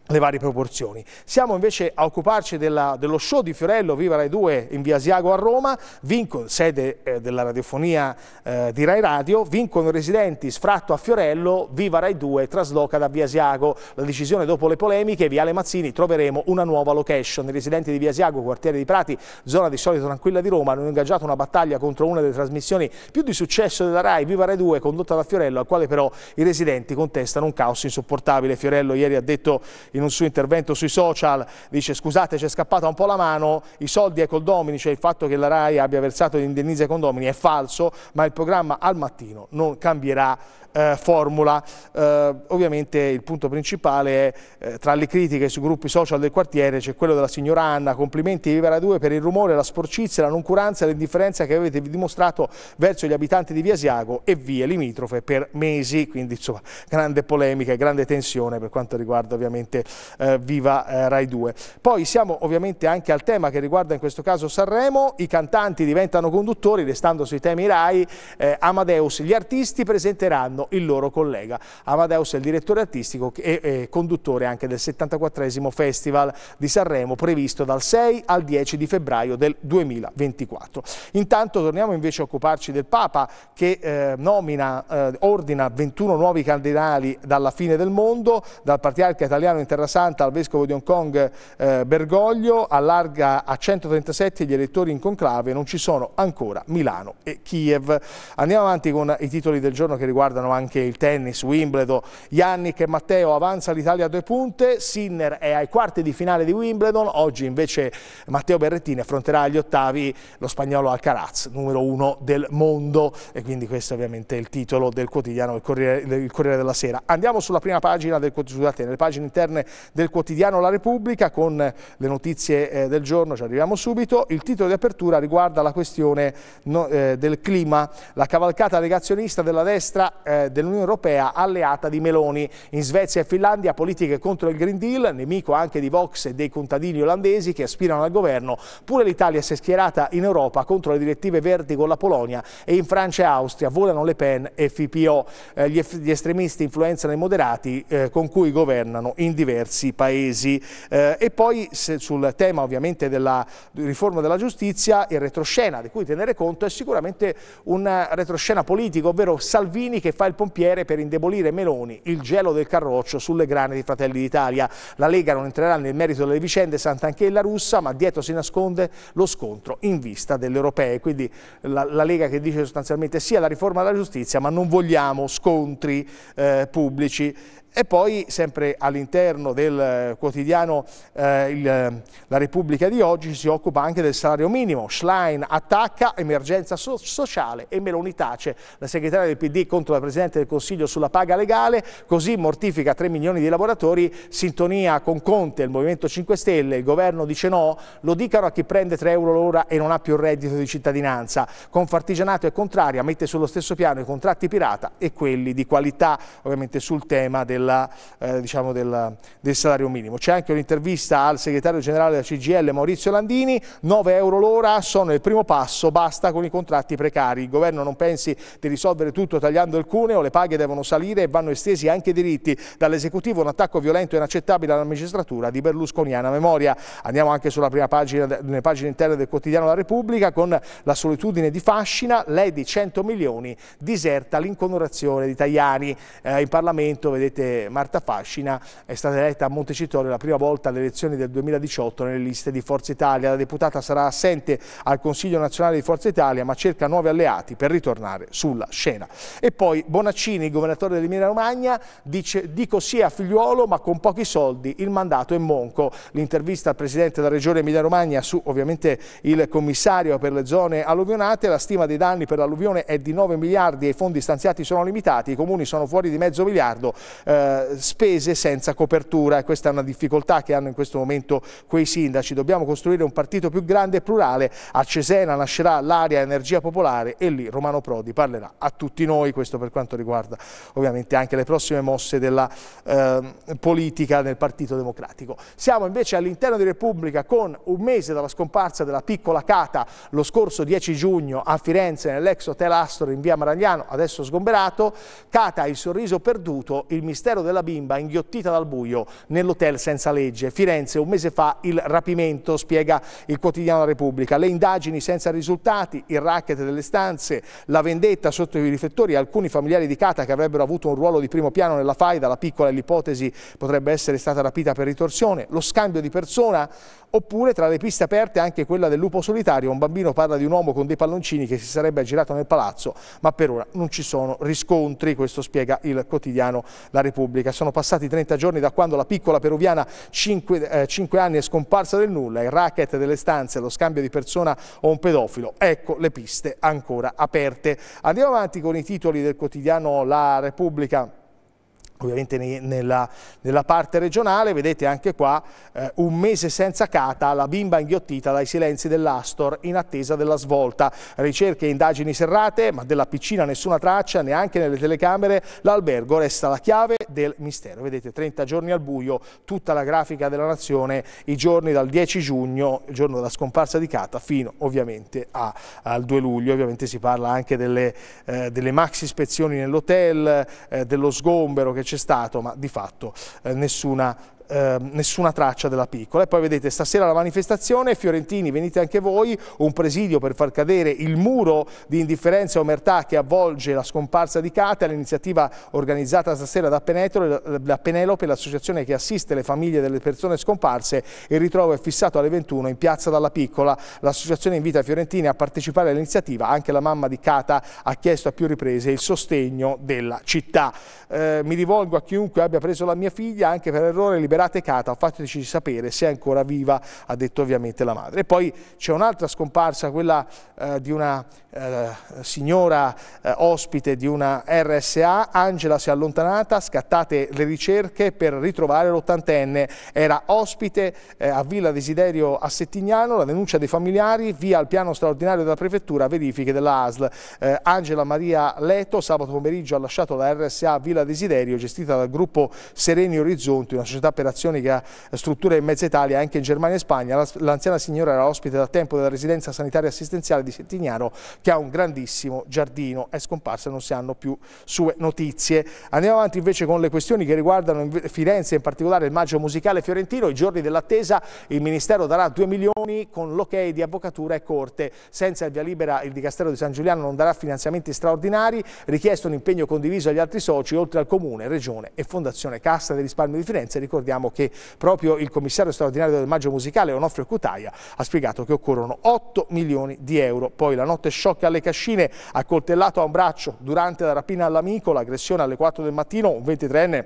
le varie proporzioni. Siamo invece a occuparci della, dello show di Fiorello Viva Rai 2 in via Asiago a Roma, Vincon, sede eh, della radiofonia eh, di Rai Radio, Vincon residenti, sfratto a Fiorello, Viva Rai 2 trasloca da via Asiago. La decisione dopo le polemiche, Viale Mazzini, troveremo una nuova location. I residenti di via Asiago, quartiere di Prati, zona di solito tranquilla di Roma, hanno ingaggiato una battaglia contro una delle trasmissioni più di successo della Rai, Viva Rai 2, condotta da Fiorello, al quale però i residenti contestano un caos insopportabile. Fiorello ieri ha detto in un suo intervento sui social, dice scusate c'è scappata un po' la mano, i soldi ai domini cioè il fatto che la RAI abbia versato gli indennizzi ai condomini è falso, ma il programma al mattino non cambierà eh, formula. Eh, ovviamente il punto principale è, eh, tra le critiche sui gruppi social del quartiere, c'è quello della signora Anna, complimenti Viva la 2 per il rumore, la sporcizia, la noncuranza e l'indifferenza che avete dimostrato verso gli abitanti di Via Siago e Via limitrofe per mesi, quindi insomma grande polemica e grande tensione per quanto riguarda ovviamente eh, Viva eh, Rai 2. Poi siamo ovviamente anche al tema che riguarda in questo caso Sanremo, i cantanti diventano conduttori, restando sui temi Rai, eh, Amadeus, gli artisti presenteranno il loro collega. Amadeus è il direttore artistico e, e conduttore anche del 74 Festival di Sanremo previsto dal 6 al 10 di febbraio del 2024. Intanto torniamo invece a occuparci del Papa che eh, nomina, eh, ordina 21 nuovi cardinali dalla fine del mondo, dal patriarca italiano in Terra Santa al vescovo di Hong Kong eh, Bergoglio, allarga a 137 gli elettori in conclave, non ci sono ancora Milano e Kiev. Andiamo avanti con i titoli del giorno che riguardano anche il tennis, Wimbledon, Yannick e Matteo avanza l'Italia a due punte, Sinner è ai quarti di finale di Wimbledon, oggi invece Matteo Berrettini affronterà agli ottavi lo spagnolo Alcaraz, numero uno del mondo e quindi questo è ovviamente il titolo del quotidiano, il Corriere, il Corriere della Sera. Andiamo sulla prima pagina del scusate, nelle pagine interne del quotidiano La Repubblica con le notizie eh, del giorno, ci arriviamo subito, il titolo di apertura riguarda la questione eh, del clima, la cavalcata legazionista della destra eh, eh, dell'Unione Europea alleata di Meloni. In Svezia e Finlandia politiche contro il Green Deal, nemico anche di Vox e dei contadini olandesi che aspirano al governo. Pure l'Italia si è schierata in Europa contro le direttive verdi con la Polonia e in Francia e Austria volano Le Pen e FPO. Eh, gli, gli, estremisti influenzano i moderati eh, con cui governano in diversi paesi. Eh, e poi se, sul tema ovviamente della riforma della giustizia, il retroscena di cui tenere conto è sicuramente un retroscena politico, ovvero Salvini che fa il pompiere per indebolire Meloni, il gelo del carroccio sulle grane di Fratelli d'Italia. La Lega non entrerà nel merito delle vicende Sant'Anché e la Russa, ma dietro si nasconde lo scontro in vista delle europee. Quindi la, la Lega che dice sostanzialmente sì alla riforma della giustizia, ma non vogliamo scontri eh, pubblici. E poi, sempre all'interno del eh, quotidiano eh, il, eh, La Repubblica di oggi, si occupa anche del salario minimo. Schlein attacca emergenza so sociale e Meloni tace. La segretaria del PD contro la Presidente del Consiglio sulla paga legale, così mortifica 3 milioni di lavoratori, sintonia con Conte, il Movimento 5 Stelle, il governo dice no, lo dicano a chi prende 3 euro l'ora e non ha più il reddito di cittadinanza. Confartigianato è contraria, mette sullo stesso piano i contratti pirata e quelli di qualità, ovviamente sul tema del della, eh, diciamo della, del salario minimo. C'è anche un'intervista al segretario generale della CGL Maurizio Landini, 9 euro l'ora sono il primo passo, basta con i contratti precari. Il governo non pensi di risolvere tutto tagliando il cuneo, le paghe devono salire e vanno estesi anche i diritti. Dall'esecutivo un attacco violento e inaccettabile alla magistratura di berlusconiana memoria. Andiamo anche sulla prima pagina, nelle pagine interne del quotidiano La Repubblica con la solitudine di Fascina, lei di 100 milioni diserta l'inconorazione di Tajani. Eh, in Parlamento vedete Marta Fascina è stata eletta a Montecitorio la prima volta alle elezioni del 2018 nelle liste di Forza Italia. La deputata sarà assente al Consiglio nazionale di Forza Italia ma cerca nuovi alleati per ritornare sulla scena. E poi Bonaccini, governatore dell'Emilia Romagna, dice dico sì a figliuolo ma con pochi soldi il mandato è monco. L'intervista al Presidente della Regione Emilia Romagna su ovviamente il commissario per le zone alluvionate, la stima dei danni per l'alluvione è di 9 miliardi e i fondi stanziati sono limitati, i comuni sono fuori di mezzo miliardo. Eh, eh, spese senza copertura e questa è una difficoltà che hanno in questo momento quei sindaci. Dobbiamo costruire un partito più grande e plurale, a Cesena nascerà l'area Energia Popolare e lì Romano Prodi parlerà a tutti noi, questo per quanto riguarda ovviamente anche le prossime mosse della eh, politica nel Partito Democratico. Siamo invece all'interno di Repubblica con un mese dalla scomparsa della piccola Cata lo scorso 10 giugno a Firenze nell'ex Hotel Astor in via Maragliano, adesso sgomberato, Cata il sorriso perduto, il mistero mistero della bimba inghiottita dal buio nell'hotel senza legge. Firenze un mese fa il rapimento, spiega il quotidiano La Repubblica. Le indagini senza risultati, il racket delle stanze, la vendetta sotto i riflettori. Alcuni familiari di Cata che avrebbero avuto un ruolo di primo piano nella faida, la piccola l'ipotesi potrebbe essere stata rapita per ritorsione. Lo scambio di persona, Oppure tra le piste aperte anche quella del lupo solitario, un bambino parla di un uomo con dei palloncini che si sarebbe aggirato nel palazzo, ma per ora non ci sono riscontri, questo spiega il quotidiano La Repubblica. Sono passati 30 giorni da quando la piccola peruviana 5, eh, 5 anni è scomparsa del nulla, il racket delle stanze, lo scambio di persona o un pedofilo. Ecco le piste ancora aperte. Andiamo avanti con i titoli del quotidiano La Repubblica ovviamente nella, nella, parte regionale, vedete anche qua eh, un mese senza cata, la bimba inghiottita dai silenzi dell'Astor in attesa della svolta, ricerche e indagini serrate, ma della piccina nessuna traccia, neanche nelle telecamere, l'albergo resta la chiave del mistero, vedete 30 giorni al buio, tutta la grafica della nazione, i giorni dal 10 giugno, il giorno della scomparsa di Cata, fino ovviamente a, al 2 luglio, ovviamente si parla anche delle, eh, delle maxi ispezioni nell'hotel, eh, dello sgombero che c'è stato, ma di fatto eh, nessuna eh, nessuna traccia della piccola. E poi vedete stasera la manifestazione, Fiorentini venite anche voi, un presidio per far cadere il muro di indifferenza e omertà che avvolge la scomparsa di Cata, l'iniziativa organizzata stasera da, Penetro, da Penelope, l'associazione che assiste le famiglie delle persone scomparse. Il ritrovo è fissato alle 21 in piazza dalla piccola. L'associazione invita Fiorentini a partecipare all'iniziativa, anche la mamma di Cata ha chiesto a più riprese il sostegno della città eh, mi rivolgo a chiunque abbia preso la mia figlia, anche per errore liberate Cata, fateci sapere se è ancora viva, ha detto ovviamente la madre. E poi c'è un'altra scomparsa, quella eh, di una eh, signora eh, ospite di una RSA, Angela si è allontanata, scattate le ricerche per ritrovare l'ottantenne, era ospite eh, a Villa Desiderio a Settignano, la denuncia dei familiari, via al piano straordinario della prefettura, verifiche della ASL. Eh, Angela Maria Leto sabato pomeriggio ha lasciato la RSA Villa Villa Desiderio gestita dal gruppo Sereni Orizzonti, una società per azioni che ha strutture in mezza Italia anche in Germania e Spagna. L'anziana signora era ospite da tempo della residenza sanitaria assistenziale di Settignano che ha un grandissimo giardino. È scomparsa non si hanno più sue notizie. Andiamo avanti invece con le questioni che riguardano Firenze, in particolare il maggio musicale fiorentino, i giorni dell'attesa, il Ministero darà 2 milioni con l'ok di avvocatura e corte. Senza il via libera il Dicastero di San Giuliano non darà finanziamenti straordinari, richiesto un impegno condiviso agli altri soci, oltre al Comune, Regione e Fondazione Cassa del Risparmio di Firenze. Ricordiamo che proprio il commissario straordinario del Maggio Musicale, Onofrio Cutaia, ha spiegato che occorrono 8 milioni di euro. Poi la notte sciocca alle cascine, accoltellato a un braccio durante la rapina all'amico, l'aggressione alle 4 del mattino, un 23enne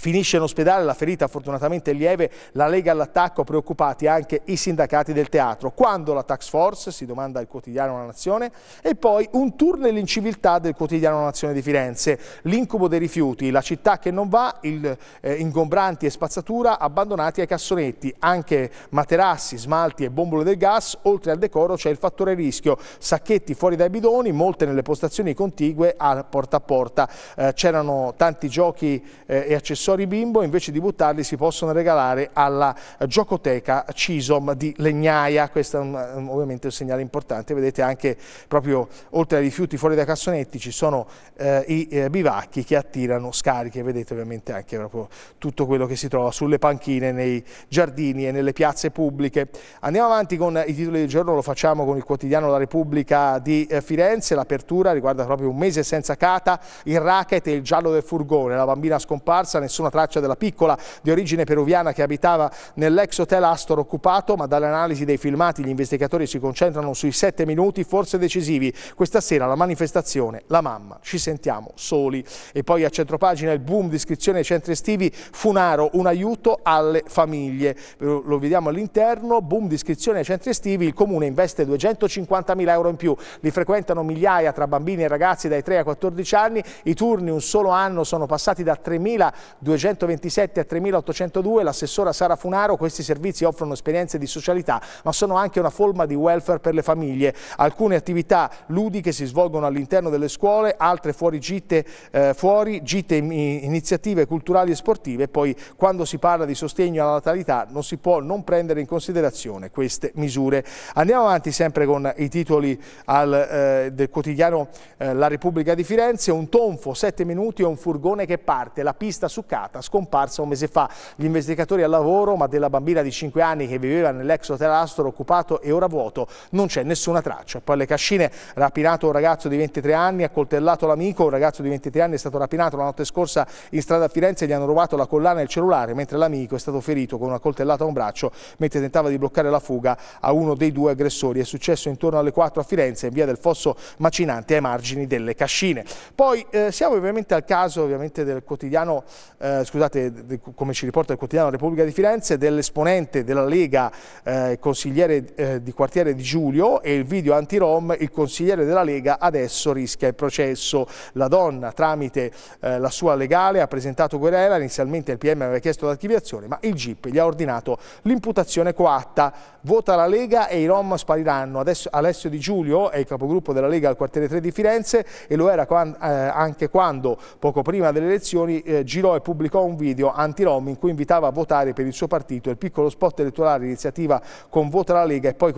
Finisce in ospedale la ferita fortunatamente lieve, la Lega all'attacco, preoccupati anche i sindacati del teatro. Quando la tax force, si domanda il quotidiano La Nazione, e poi un tour nell'inciviltà del quotidiano La Nazione di Firenze. L'incubo dei rifiuti, la città che non va, il, eh, ingombranti e spazzatura abbandonati ai cassonetti, anche materassi, smalti e bombole del gas, oltre al decoro c'è il fattore rischio, sacchetti fuori dai bidoni, molte nelle postazioni contigue a porta a porta. Eh, C'erano tanti giochi eh, e accessori accessori bimbo invece di buttarli si possono regalare alla giocoteca Cisom di Legnaia, questo è un, ovviamente un segnale importante, vedete anche proprio oltre ai rifiuti fuori dai cassonetti ci sono eh, i eh, bivacchi che attirano scariche, vedete ovviamente anche proprio tutto quello che si trova sulle panchine, nei giardini e nelle piazze pubbliche. Andiamo avanti con i titoli del giorno, lo facciamo con il quotidiano La Repubblica di eh, Firenze, l'apertura riguarda proprio un mese senza cata, il racket e il giallo del furgone, la bambina scomparsa, nessuno nessuna traccia della piccola di origine peruviana che abitava nell'ex hotel Astor occupato, ma dall'analisi dei filmati gli investigatori si concentrano sui sette minuti forse decisivi. Questa sera la manifestazione, la mamma, ci sentiamo soli. E poi a centropagina il boom di iscrizione ai centri estivi Funaro, un aiuto alle famiglie. Lo vediamo all'interno, boom di iscrizione ai centri estivi, il comune investe 250.000 euro in più, li frequentano migliaia tra bambini e ragazzi dai 3 ai 14 anni, i turni un solo anno sono passati da 3.000 227 a 3.802, l'assessora Sara Funaro, questi servizi offrono esperienze di socialità ma sono anche una forma di welfare per le famiglie. Alcune attività ludiche si svolgono all'interno delle scuole, altre fuori gite, eh, fuori, gite iniziative culturali e sportive e poi quando si parla di sostegno alla natalità non si può non prendere in considerazione queste misure. Andiamo avanti sempre con i titoli al, eh, del quotidiano eh, La Repubblica di Firenze, un tonfo, 7 minuti e un furgone che parte, la pista su stoccata, scomparsa un mese fa. Gli investigatori al lavoro, ma della bambina di 5 anni che viveva nell'ex terastro occupato e ora vuoto, non c'è nessuna traccia. Poi alle cascine, rapinato un ragazzo di 23 anni, accoltellato l'amico, un ragazzo di 23 anni è stato rapinato la notte scorsa in strada a Firenze, gli hanno rubato la collana e il cellulare, mentre l'amico è stato ferito con una coltellata a un braccio mentre tentava di bloccare la fuga a uno dei due aggressori. È successo intorno alle 4 a Firenze, in via del Fosso Macinante, ai margini delle cascine. Poi eh, siamo ovviamente al caso ovviamente, del quotidiano eh, scusate, de, come ci riporta il quotidiano Repubblica di Firenze, dell'esponente della Lega eh, consigliere eh, di quartiere di Giulio e il video anti-rom, il consigliere della Lega adesso rischia il processo. La donna tramite eh, la sua legale ha presentato querela, inizialmente il PM aveva chiesto l'archiviazione, ma il GIP gli ha ordinato l'imputazione coatta. Vota la Lega e i rom spariranno. Adesso Alessio Di Giulio è il capogruppo della Lega al quartiere 3 di Firenze e lo era eh, anche quando, poco prima delle elezioni, eh, girò e pubblicò un video anti-rom in cui invitava a votare per il suo partito. Il piccolo spot elettorale iniziativa con Vota la Lega e poi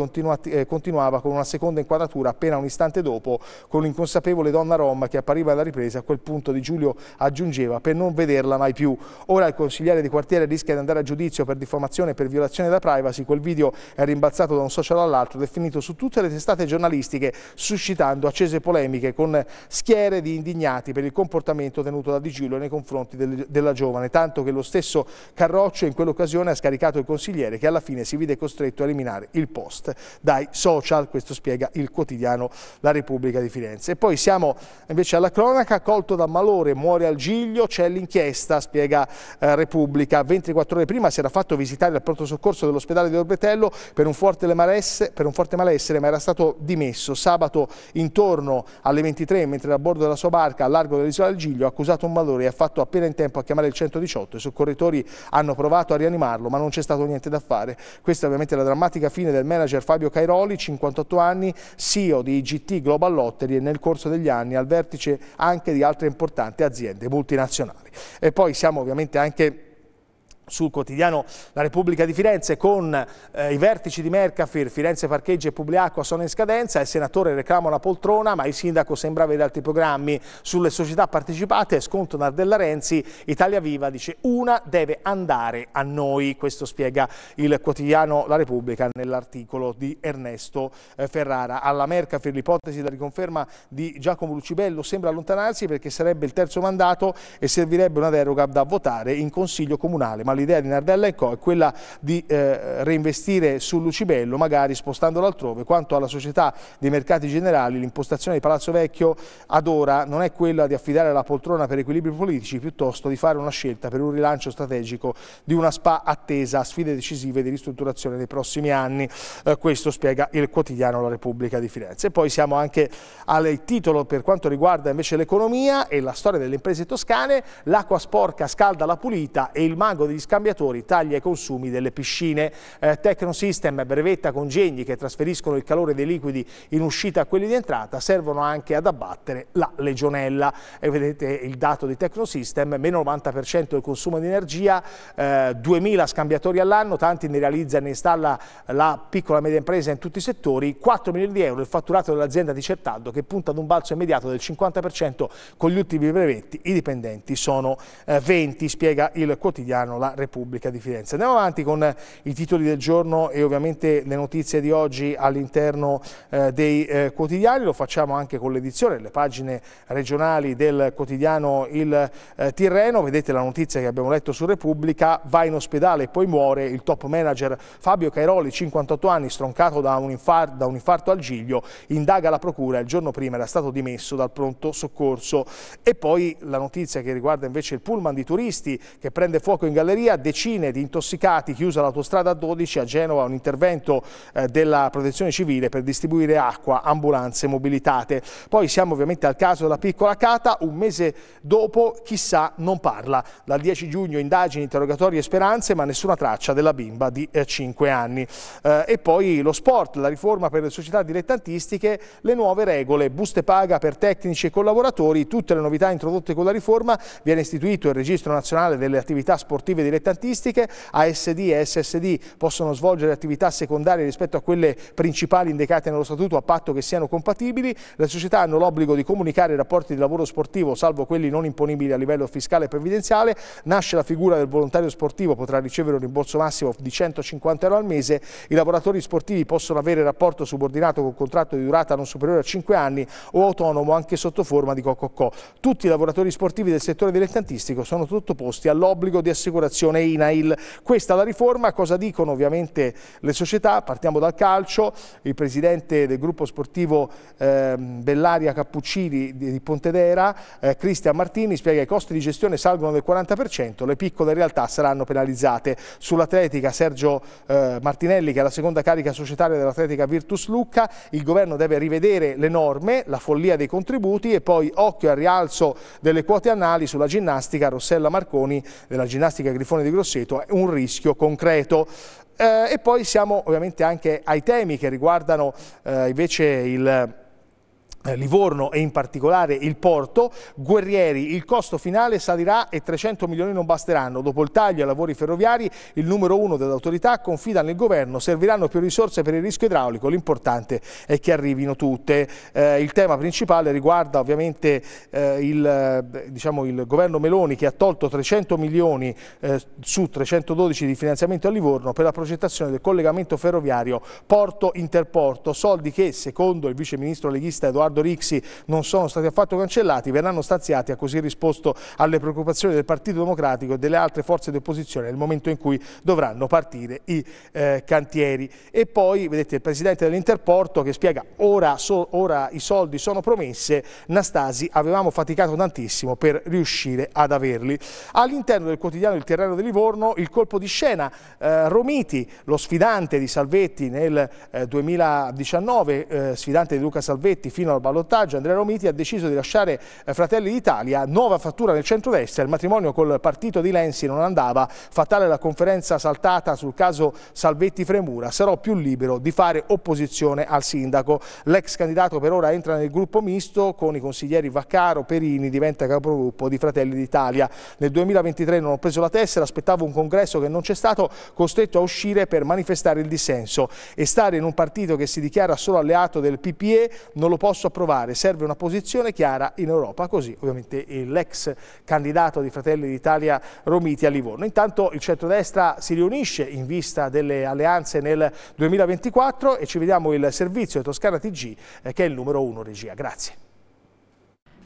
eh, continuava con una seconda inquadratura appena un istante dopo con l'inconsapevole donna rom che appariva alla ripresa. A quel punto Di Giulio aggiungeva per non vederla mai più. Ora il consigliere di quartiere rischia di andare a giudizio per diffamazione e per violazione della privacy. Quel video è rimbalzato da un social all'altro ed è finito su tutte le testate giornalistiche suscitando accese polemiche con schiere di indignati per il comportamento tenuto da Di Giulio nei confronti del, del della giovane, tanto che lo stesso Carroccio in quell'occasione ha scaricato il consigliere che alla fine si vide costretto a eliminare il post dai social, questo spiega il quotidiano La Repubblica di Firenze. E poi siamo invece alla cronaca, colto da malore, muore al Giglio, c'è l'inchiesta, spiega eh, Repubblica, 24 ore prima si era fatto visitare al pronto soccorso dell'ospedale di Orbetello per un, malesse, per un forte malessere ma era stato dimesso sabato intorno alle 23 mentre era a bordo della sua barca al largo dell'isola del Giglio ha accusato un malore e ha fatto appena in tempo a chiamare il 118, i soccorritori hanno provato a rianimarlo ma non c'è stato niente da fare. Questa è ovviamente la drammatica fine del manager Fabio Cairoli, 58 anni, CEO di IGT Global Lottery e nel corso degli anni al vertice anche di altre importanti aziende multinazionali. E poi siamo ovviamente anche sul quotidiano La Repubblica di Firenze con eh, i vertici di Mercafir, Firenze Parcheggi e Publiacqua sono in scadenza, il senatore reclama una poltrona ma il sindaco sembra avere altri programmi sulle società partecipate, sconto Nardella Renzi, Italia Viva dice una deve andare a noi, questo spiega il quotidiano La Repubblica nell'articolo di Ernesto eh, Ferrara. Alla Mercafir l'ipotesi della riconferma di Giacomo Lucibello sembra allontanarsi perché sarebbe il terzo mandato e servirebbe una deroga da votare in Consiglio Comunale, ma l'idea di Nardella e Co è quella di eh, reinvestire su Lucibello, magari spostandolo altrove. Quanto alla società dei mercati generali, l'impostazione di Palazzo Vecchio ad ora non è quella di affidare la poltrona per equilibri politici, piuttosto di fare una scelta per un rilancio strategico di una SPA attesa a sfide decisive di ristrutturazione nei prossimi anni. Eh, questo spiega il quotidiano La Repubblica di Firenze. E poi siamo anche al titolo per quanto riguarda invece l'economia e la storia delle imprese toscane, l'acqua sporca scalda la pulita e il mago degli scambiatori taglia i consumi delle piscine. Eh, Tecnosystem brevetta congegni che trasferiscono il calore dei liquidi in uscita a quelli di entrata servono anche ad abbattere la legionella. E vedete il dato di Tecnosystem, meno 90% del consumo di energia, eh, 2000 scambiatori all'anno, tanti ne realizza e ne installa la piccola e media impresa in tutti i settori, 4 milioni di euro il fatturato dell'azienda di Certaldo che punta ad un balzo immediato del 50% con gli ultimi brevetti, i dipendenti sono 20, eh, spiega il quotidiano La Repubblica di Firenze. Andiamo avanti con eh, i titoli del giorno e ovviamente le notizie di oggi all'interno eh, dei eh, quotidiani, lo facciamo anche con l'edizione, le pagine regionali del quotidiano Il eh, Tirreno, vedete la notizia che abbiamo letto su Repubblica, va in ospedale e poi muore il top manager Fabio Cairoli, 58 anni, stroncato da un, infarto, da un infarto al giglio, indaga la procura, il giorno prima era stato dimesso dal pronto soccorso e poi la notizia che riguarda invece il pullman di turisti che prende fuoco in galleria Ungheria, decine di intossicati, chiusa l'autostrada 12, a Genova un intervento eh, della protezione civile per distribuire acqua, ambulanze mobilitate. Poi siamo ovviamente al caso della piccola Cata, un mese dopo chissà non parla. Dal 10 giugno indagini, interrogatori e speranze, ma nessuna traccia della bimba di 5 eh, anni. Eh, e poi lo sport, la riforma per le società dilettantistiche, le nuove regole, buste paga per tecnici e collaboratori, tutte le novità introdotte con la riforma, viene istituito il registro nazionale delle attività sportive dei dilettantistiche, ASD e SSD possono svolgere attività secondarie rispetto a quelle principali indicate nello statuto a patto che siano compatibili, le società hanno l'obbligo di comunicare i rapporti di lavoro sportivo salvo quelli non imponibili a livello fiscale e previdenziale, nasce la figura del volontario sportivo, potrà ricevere un rimborso massimo di 150 euro al mese, i lavoratori sportivi possono avere rapporto subordinato con contratto di durata non superiore a 5 anni o autonomo anche sotto forma di COCOCO. Tutti i lavoratori sportivi del settore dilettantistico sono sottoposti all'obbligo di assicurazione associazione INAIL. Questa è la riforma, cosa dicono ovviamente le società? Partiamo dal calcio, il presidente del gruppo sportivo eh, Bellaria Cappuccini di Pontedera, eh, Cristian Martini, spiega che i costi di gestione salgono del 40%, le piccole realtà saranno penalizzate. Sull'atletica Sergio eh, Martinelli, che è la seconda carica societaria dell'atletica Virtus Lucca, il governo deve rivedere le norme, la follia dei contributi e poi occhio al rialzo delle quote annali sulla ginnastica Rossella Marconi della ginnastica Grifo tifone di Grosseto è un rischio concreto. Eh, e poi siamo ovviamente anche ai temi che riguardano eh, invece il eh, Livorno e in particolare il Porto, Guerrieri, il costo finale salirà e 300 milioni non basteranno. Dopo il taglio ai lavori ferroviari, il numero uno dell'autorità confida nel governo, serviranno più risorse per il rischio idraulico, l'importante è che arrivino tutte. Eh, il tema principale riguarda ovviamente eh, il, eh, diciamo, il, governo Meloni che ha tolto 300 milioni eh, su 312 di finanziamento a Livorno per la progettazione del collegamento ferroviario Porto-Interporto, soldi che secondo il vice ministro leghista Edoardo riguardo Rixi non sono stati affatto cancellati, verranno staziati, ha così risposto alle preoccupazioni del Partito Democratico e delle altre forze di opposizione nel momento in cui dovranno partire i eh, cantieri. E poi vedete il Presidente dell'Interporto che spiega ora, so, ora i soldi sono promesse, Nastasi avevamo faticato tantissimo per riuscire ad averli. All'interno del quotidiano Il Terreno di Livorno il colpo di scena, eh, Romiti, lo sfidante di Salvetti nel eh, 2019, eh, sfidante di Luca Salvetti fino al al ballottaggio Andrea Romiti ha deciso di lasciare eh, Fratelli d'Italia, nuova fattura nel centrodestra, il matrimonio col partito di Lenzi non andava, fatale la conferenza saltata sul caso Salvetti-Fremura, sarò più libero di fare opposizione al sindaco. L'ex candidato per ora entra nel gruppo misto con i consiglieri Vaccaro, Perini, diventa capogruppo di Fratelli d'Italia. Nel 2023 non ho preso la tessera, aspettavo un congresso che non c'è stato, costretto a uscire per manifestare il dissenso e stare in un partito che si dichiara solo alleato del PPE non lo posso a provare, serve una posizione chiara in Europa, così ovviamente l'ex candidato di Fratelli d'Italia Romiti a Livorno. Intanto il centrodestra si riunisce in vista delle alleanze nel 2024 e ci vediamo il servizio Toscana TG eh, che è il numero uno regia. Grazie.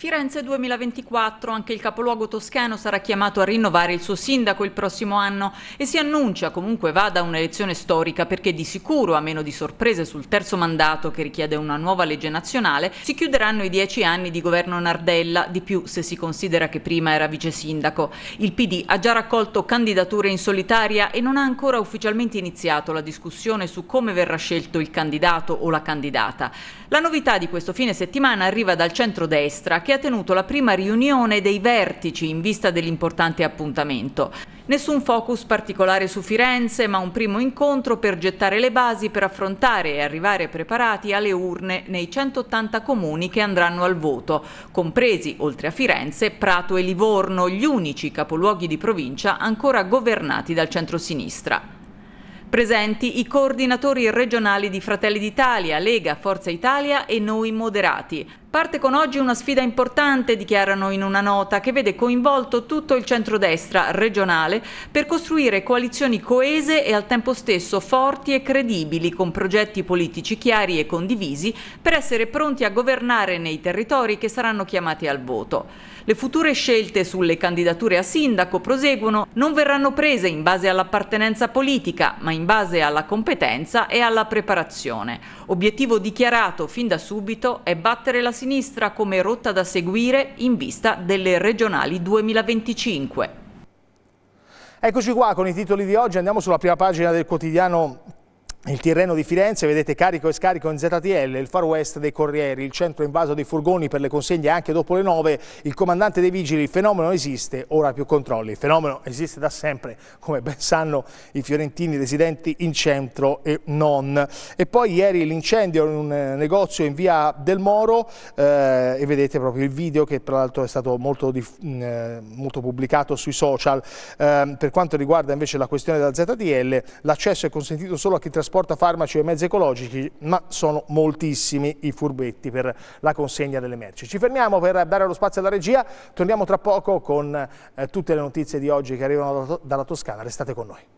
Firenze 2024, anche il capoluogo toscano sarà chiamato a rinnovare il suo sindaco il prossimo anno e si annuncia comunque vada un'elezione storica perché di sicuro, a meno di sorprese sul terzo mandato che richiede una nuova legge nazionale, si chiuderanno i dieci anni di governo Nardella, di più se si considera che prima era vice sindaco. Il PD ha già raccolto candidature in solitaria e non ha ancora ufficialmente iniziato la discussione su come verrà scelto il candidato o la candidata. La novità di questo fine settimana arriva dal centrodestra che ha tenuto la prima riunione dei vertici in vista dell'importante appuntamento. Nessun focus particolare su Firenze, ma un primo incontro per gettare le basi per affrontare e arrivare preparati alle urne nei 180 comuni che andranno al voto, compresi, oltre a Firenze, Prato e Livorno, gli unici capoluoghi di provincia ancora governati dal centro-sinistra. Presenti i coordinatori regionali di Fratelli d'Italia, Lega, Forza Italia e Noi Moderati. Parte con oggi una sfida importante, dichiarano in una nota, che vede coinvolto tutto il centrodestra regionale per costruire coalizioni coese e al tempo stesso forti e credibili, con progetti politici chiari e condivisi, per essere pronti a governare nei territori che saranno chiamati al voto. Le future scelte sulle candidature a sindaco, proseguono, non verranno prese in base all'appartenenza politica, ma in base alla competenza e alla preparazione. Obiettivo dichiarato fin da subito è battere la situazione sinistra come rotta da seguire in vista delle regionali 2025. Eccoci qua con i titoli di oggi, andiamo sulla prima pagina del quotidiano il Tirreno di Firenze, vedete carico e scarico in ZTL, il far west dei Corrieri, il centro invaso dei furgoni per le consegne anche dopo le 9, il comandante dei vigili, il fenomeno esiste, ora più controlli. Il fenomeno esiste da sempre, come ben sanno i fiorentini residenti in centro e non. E poi ieri l'incendio in un eh, negozio in via del Moro eh, e vedete proprio il video che tra l'altro è stato molto, mm, eh, molto, pubblicato sui social. Eh, per quanto riguarda invece la questione della ZTL, l'accesso è consentito solo a chi trasporta trasporta farmaci e mezzi ecologici, ma sono moltissimi i furbetti per la consegna delle merci. Ci fermiamo per dare lo spazio alla regia, torniamo tra poco con eh, tutte le notizie di oggi che arrivano dalla Toscana, restate con noi.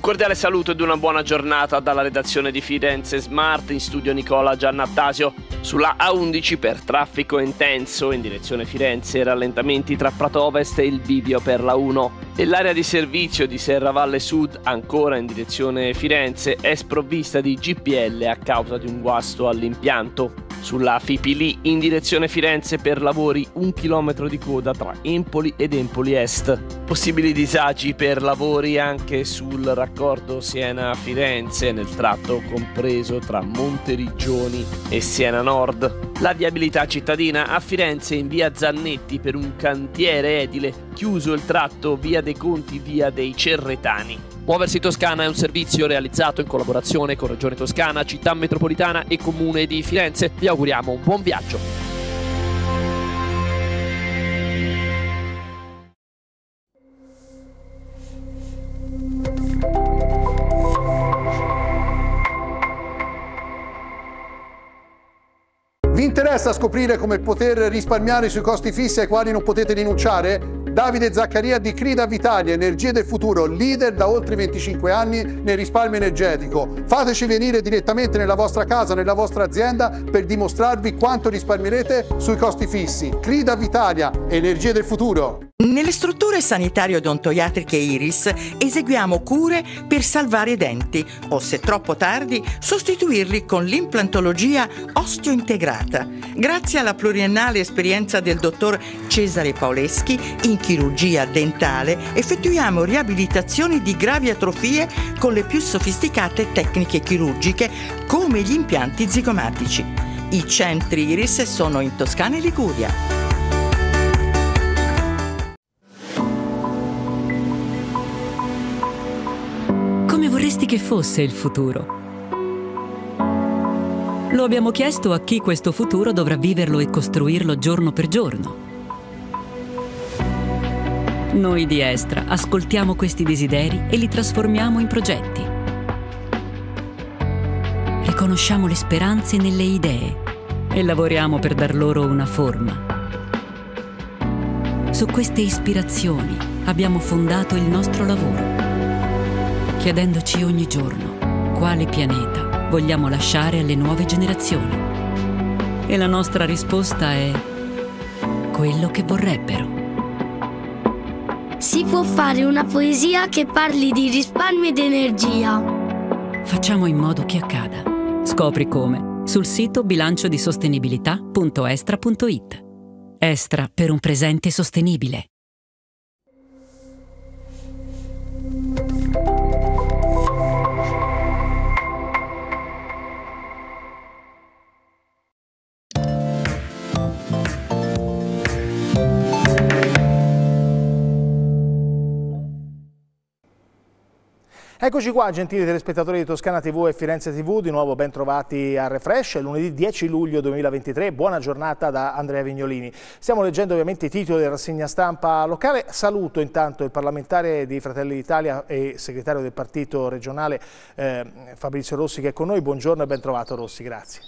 Un cordiale saluto ed una buona giornata dalla redazione di Firenze Smart in studio Nicola Giannattasio sulla A11 per traffico intenso in direzione Firenze, rallentamenti tra Prato Ovest e il Bivio per la 1 e l'area di servizio di Serravalle Sud ancora in direzione Firenze è sprovvista di GPL a causa di un guasto all'impianto. Sulla Fipili in direzione Firenze per lavori un chilometro di coda tra Empoli ed Empoli Est. Possibili disagi per lavori anche sul raccordo raccordo Siena-Firenze nel tratto compreso tra Monteriggioni e Siena Nord. La viabilità cittadina a Firenze in via Zannetti per un cantiere edile, chiuso il tratto via dei Conti via dei Cerretani. Muoversi Toscana è un servizio realizzato in collaborazione con Regione Toscana, Città Metropolitana e Comune di Firenze. Vi auguriamo un buon viaggio. interessa scoprire come poter risparmiare sui costi fissi ai quali non potete rinunciare? Davide Zaccaria di Crida Vitalia, Energie del Futuro, leader da oltre 25 anni nel risparmio energetico. Fateci venire direttamente nella vostra casa, nella vostra azienda per dimostrarvi quanto risparmierete sui costi fissi. Crida Vitalia, Energie del Futuro. Nelle strutture sanitarie odontoiatriche Iris eseguiamo cure per salvare i denti o, se troppo tardi, sostituirli con l'implantologia osteointegrata. Grazie alla pluriennale esperienza del dottor Cesare Paoleschi, in chirurgia dentale, effettuiamo riabilitazioni di gravi atrofie con le più sofisticate tecniche chirurgiche come gli impianti zigomatici. I centri Iris sono in Toscana e Liguria. Come vorresti che fosse il futuro? Lo abbiamo chiesto a chi questo futuro dovrà viverlo e costruirlo giorno per giorno noi di Estra ascoltiamo questi desideri e li trasformiamo in progetti. Riconosciamo le speranze nelle idee e lavoriamo per dar loro una forma. Su queste ispirazioni abbiamo fondato il nostro lavoro, chiedendoci ogni giorno quale pianeta vogliamo lasciare alle nuove generazioni. E la nostra risposta è quello che vorrebbero si può fare una poesia che parli di risparmio ed energia. Facciamo in modo che accada. Scopri come sul sito bilanciodisostenibilità.estra.it. Estra per un presente sostenibile. Eccoci qua, gentili telespettatori di Toscana TV e Firenze TV, di nuovo ben trovati a Refresh, lunedì 10 luglio 2023, buona giornata da Andrea Vignolini. Stiamo leggendo ovviamente i titoli della rassegna stampa locale, saluto intanto il parlamentare di Fratelli d'Italia e segretario del partito regionale eh, Fabrizio Rossi che è con noi, buongiorno e ben trovato Rossi, grazie.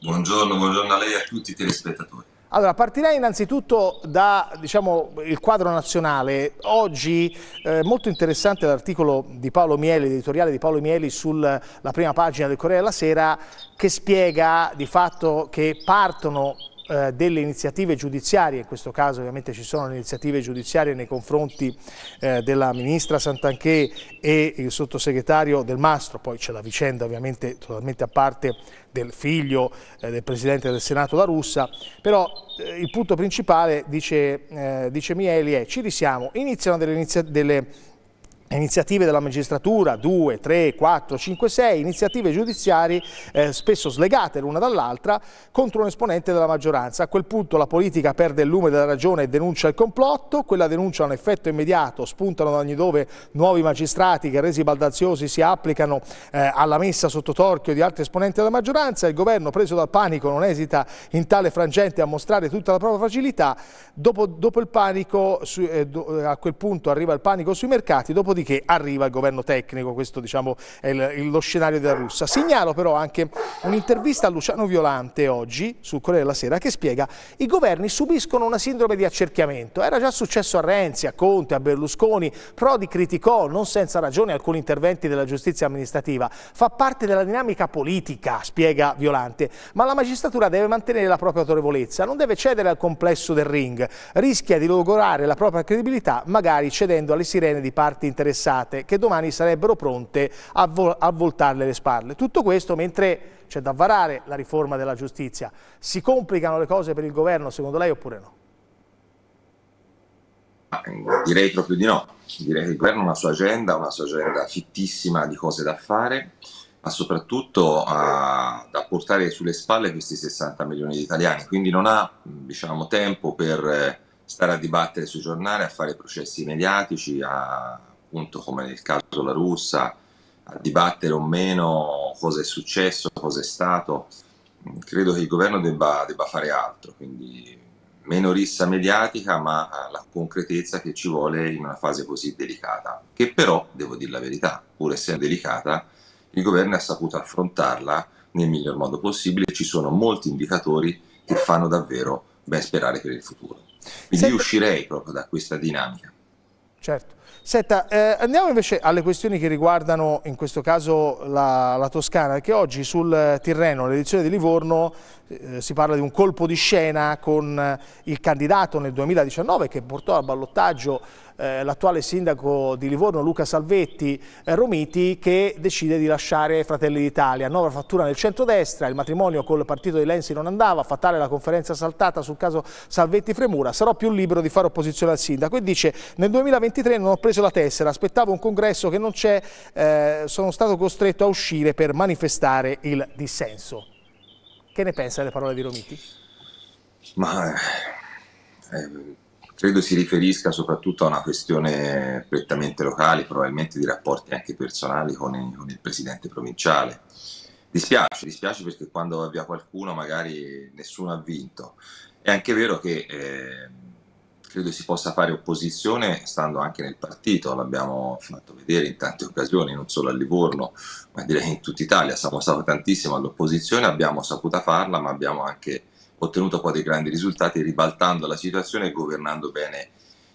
Buongiorno, buongiorno a lei e a tutti i telespettatori. Allora, partirei innanzitutto dal diciamo, quadro nazionale. Oggi è eh, molto interessante l'articolo di Paolo Mieli, l'editoriale di Paolo Mieli sulla prima pagina del Corriere della Sera, che spiega di fatto che partono eh, delle iniziative giudiziarie, in questo caso ovviamente ci sono le iniziative giudiziarie nei confronti eh, della ministra Santanché e il sottosegretario Del Mastro, poi c'è la vicenda ovviamente totalmente a parte del figlio eh, del presidente del Senato La Russa, però eh, il punto principale, dice, eh, dice Mieli, è ci risiamo, iniziano delle, inizia delle iniziative della magistratura, 2, 3, 4, 5, 6, iniziative giudiziarie eh, spesso slegate l'una dall'altra contro un esponente della maggioranza. A quel punto la politica perde il lume della ragione e denuncia il complotto, quella denuncia ha un effetto immediato, spuntano da ogni dove nuovi magistrati che resi baldanziosi si applicano eh, alla messa sotto torchio di altri esponenti della maggioranza, il governo preso dal panico non esita in tale frangente a mostrare tutta la propria fragilità, dopo, dopo panico, su, eh, do, eh, a quel punto arriva il panico sui mercati, dopo di dopodiché arriva il governo tecnico, questo diciamo, è il, lo scenario della Russia. Segnalo però anche un'intervista a Luciano Violante oggi sul Corriere della Sera che spiega i governi subiscono una sindrome di accerchiamento, era già successo a Renzi, a Conte, a Berlusconi, Prodi criticò non senza ragione alcuni interventi della giustizia amministrativa, fa parte della dinamica politica, spiega Violante, ma la magistratura deve mantenere la propria autorevolezza, non deve cedere al complesso del ring, rischia di logorare la propria credibilità magari cedendo alle sirene di parti interessate interessate che domani sarebbero pronte a, vol a voltarle le spalle. Tutto questo mentre c'è da varare la riforma della giustizia. Si complicano le cose per il governo secondo lei oppure no? Direi proprio di no. Direi che il governo ha una sua agenda, una sua agenda fittissima di cose da fare, ma soprattutto a, ah, da portare sulle spalle questi 60 milioni di italiani. Quindi non ha diciamo, tempo per eh, stare a dibattere sui giornali, a fare processi mediatici, a appunto come nel caso la russa, a dibattere o meno cosa è successo, cosa è stato, credo che il governo debba, debba fare altro, quindi meno rissa mediatica ma la concretezza che ci vuole in una fase così delicata, che però, devo dire la verità, pur essendo delicata, il governo ha saputo affrontarla nel miglior modo possibile, ci sono molti indicatori che fanno davvero ben sperare per il futuro. Quindi Sempre... uscirei proprio da questa dinamica. Certo. Senta, eh, andiamo invece alle questioni che riguardano in questo caso la, la Toscana, perché oggi sul Tirreno, l'edizione di Livorno, eh, si parla di un colpo di scena con il candidato nel 2019 che portò al ballottaggio eh, l'attuale sindaco di Livorno Luca Salvetti eh, Romiti che decide di lasciare Fratelli d'Italia. Nuova fattura nel centrodestra, il matrimonio col partito di Lenzi non andava, fatale la conferenza saltata sul caso Salvetti Fremura, sarò più libero di fare opposizione al sindaco e dice nel 2023 non ho preso la tessera, aspettavo un congresso che non c'è, eh, sono stato costretto a uscire per manifestare il dissenso. Che ne pensa delle parole di Romiti? Ma eh, credo si riferisca soprattutto a una questione prettamente locale, probabilmente di rapporti anche personali con, il, con il presidente provinciale. Dispiace, dispiace perché quando va via qualcuno magari nessuno ha vinto. È anche vero che eh, credo si possa fare opposizione stando anche nel partito, l'abbiamo fatto vedere in tante occasioni, non solo a Livorno, ma direi in tutta Italia. Siamo stati tantissimo all'opposizione, abbiamo saputo farla, ma abbiamo anche ottenuto poi dei grandi risultati ribaltando la situazione e governando bene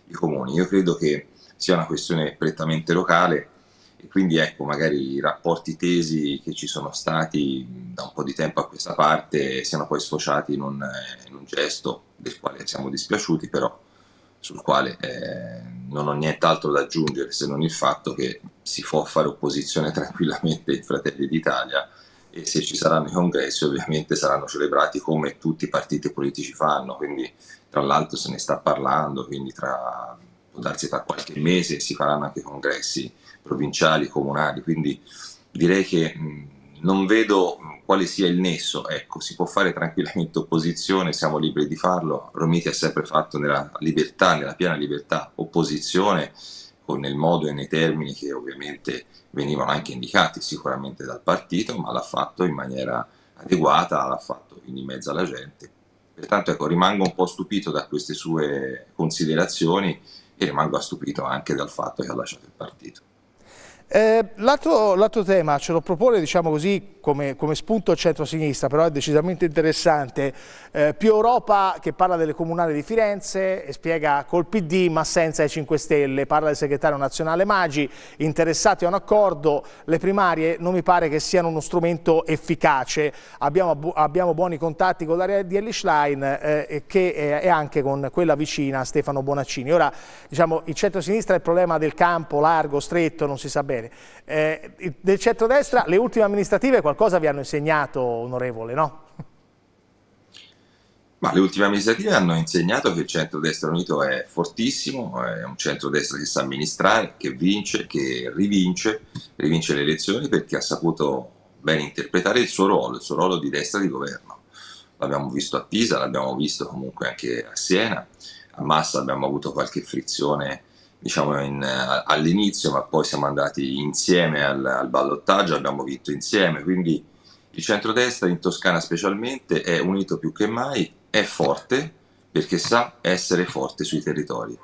i comuni. Io credo che sia una questione prettamente locale e quindi ecco magari i rapporti tesi che ci sono stati da un po' di tempo a questa parte siano poi sfociati in un, eh, in un gesto del quale siamo dispiaciuti però sul quale eh, non ho nient'altro da aggiungere se non il fatto che si può fare opposizione tranquillamente ai Fratelli d'Italia e se ci saranno i congressi ovviamente saranno celebrati come tutti i partiti politici fanno, quindi tra l'altro se ne sta parlando, quindi tra, può darsi tra qualche mese si faranno anche congressi provinciali, comunali, quindi direi che non vedo quale sia il nesso, ecco, si può fare tranquillamente opposizione, siamo liberi di farlo, Romiti ha sempre fatto nella libertà, nella piena libertà, opposizione, con nel modo e nei termini che ovviamente venivano anche indicati sicuramente dal partito, ma l'ha fatto in maniera adeguata, l'ha fatto in mezzo alla gente. Pertanto ecco, rimango un po' stupito da queste sue considerazioni e rimango stupito anche dal fatto che ha lasciato il partito. Eh, l'altro, tema ce lo propone diciamo così, come, come, spunto il centro-sinistra, però è decisamente interessante. Eh, più Europa che parla delle comunali di Firenze e spiega col PD ma senza i 5 Stelle, parla del segretario nazionale Maggi, interessati a un accordo, le primarie non mi pare che siano uno strumento efficace. Abbiamo, abbiamo buoni contatti con l'area di Ellischlein eh, che è eh, anche con quella vicina Stefano Bonaccini. Ora diciamo, il centro-sinistra è il problema del campo largo, stretto, non si sa bene bene. Eh, del centrodestra, le ultime amministrative qualcosa vi hanno insegnato, onorevole, no? Ma le ultime amministrative hanno insegnato che il centrodestra unito è fortissimo, è un centrodestra che sa amministrare, che vince, che rivince, rivince le elezioni perché ha saputo ben interpretare il suo ruolo, il suo ruolo di destra di governo. L'abbiamo visto a Pisa, l'abbiamo visto comunque anche a Siena, a Massa abbiamo avuto qualche frizione diciamo in, eh, all'inizio, ma poi siamo andati insieme al, al ballottaggio, abbiamo vinto insieme, quindi il centrodestra in Toscana specialmente è unito più che mai, è forte perché sa essere forte sui territori.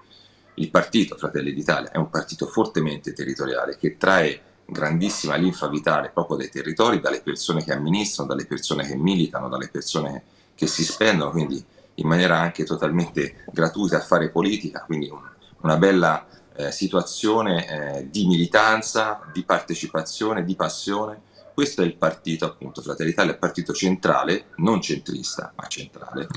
Il partito Fratelli d'Italia è un partito fortemente territoriale che trae grandissima linfa vitale proprio dai territori, dalle persone che amministrano, dalle persone che militano, dalle persone che si spendono, quindi in maniera anche totalmente gratuita a fare politica, quindi un, una bella eh, situazione eh, di militanza, di partecipazione, di passione. Questo è il partito, appunto, Fratelli Italia il partito centrale, non centrista, ma centrale,